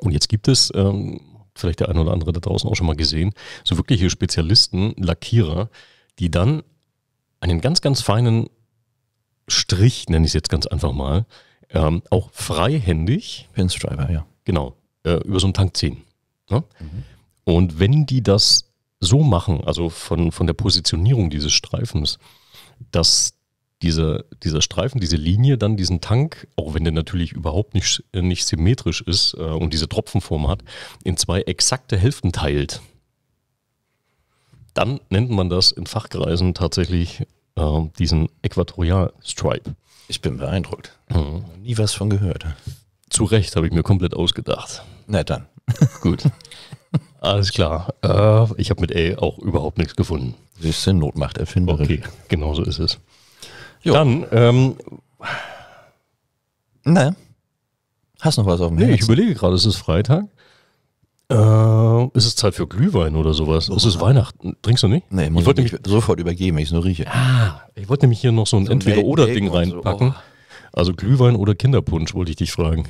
Und jetzt gibt es, ähm, vielleicht der eine oder andere da draußen auch schon mal gesehen, so wirkliche Spezialisten, Lackierer, die dann einen ganz, ganz feinen Strich, nenne ich es jetzt ganz einfach mal, ähm, auch freihändig. Pinstriber, ja. Genau, äh, über so einen Tank ziehen. Ne? Mhm. Und wenn die das so machen, also von, von der Positionierung dieses Streifens, dass diese, dieser Streifen, diese Linie dann diesen Tank, auch wenn der natürlich überhaupt nicht, nicht symmetrisch ist äh, und diese Tropfenform hat, in zwei exakte Hälften teilt, dann nennt man das in Fachkreisen tatsächlich äh, diesen Äquatorial Stripe. Ich bin beeindruckt. Mhm. Nie was von gehört. Zu Recht habe ich mir komplett ausgedacht. Na dann. Gut. Alles klar. Äh, ich habe mit A auch überhaupt nichts gefunden. Sie ist Not macht erfinderisch. Okay, genau so ist es. Jo. Dann, ähm, Na, hast du noch was auf dem nee, Herzen? ich überlege gerade, es ist Freitag. Äh, ist es Zeit für Glühwein oder sowas? Oh. Ist es Weihnachten? Trinkst du nicht? Nee, ich wollte mich sofort übergeben, wenn ich es nur rieche. Ah, ich wollte nämlich hier noch so ein so Entweder-Oder-Ding reinpacken. So. Oh. Also Glühwein oder Kinderpunsch, wollte ich dich fragen.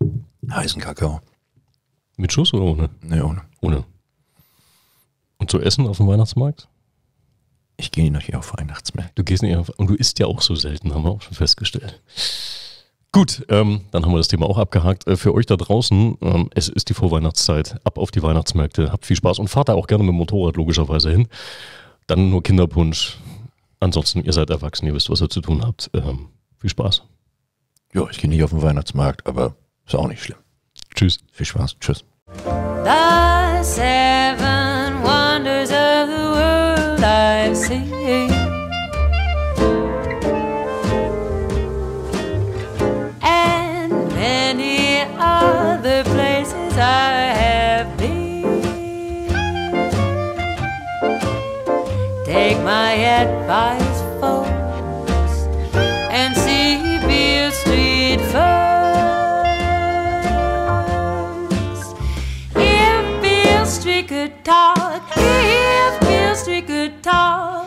Hm. Heißen Kakao. Mit Schuss oder ohne? Nee, ohne. Ohne. Und zu essen auf dem Weihnachtsmarkt? Ich gehe nicht auf Weihnachtsmarkt. Du gehst nicht auf. Und du isst ja auch so selten, haben wir auch schon festgestellt. Gut, ähm, dann haben wir das Thema auch abgehakt. Äh, für euch da draußen, ähm, es ist die Vorweihnachtszeit. Ab auf die Weihnachtsmärkte. Habt viel Spaß und fahrt da auch gerne mit dem Motorrad logischerweise hin. Dann nur Kinderpunsch. Ansonsten, ihr seid erwachsen, ihr wisst, was ihr zu tun habt. Ähm, viel Spaß. Ja, ich gehe nicht auf den Weihnachtsmarkt, aber ist auch nicht schlimm. Tschüss. Viel Spaß. Tschüss. The seven advise folks and see Beale Street first. If Beale Street could talk, if Beale Street could talk.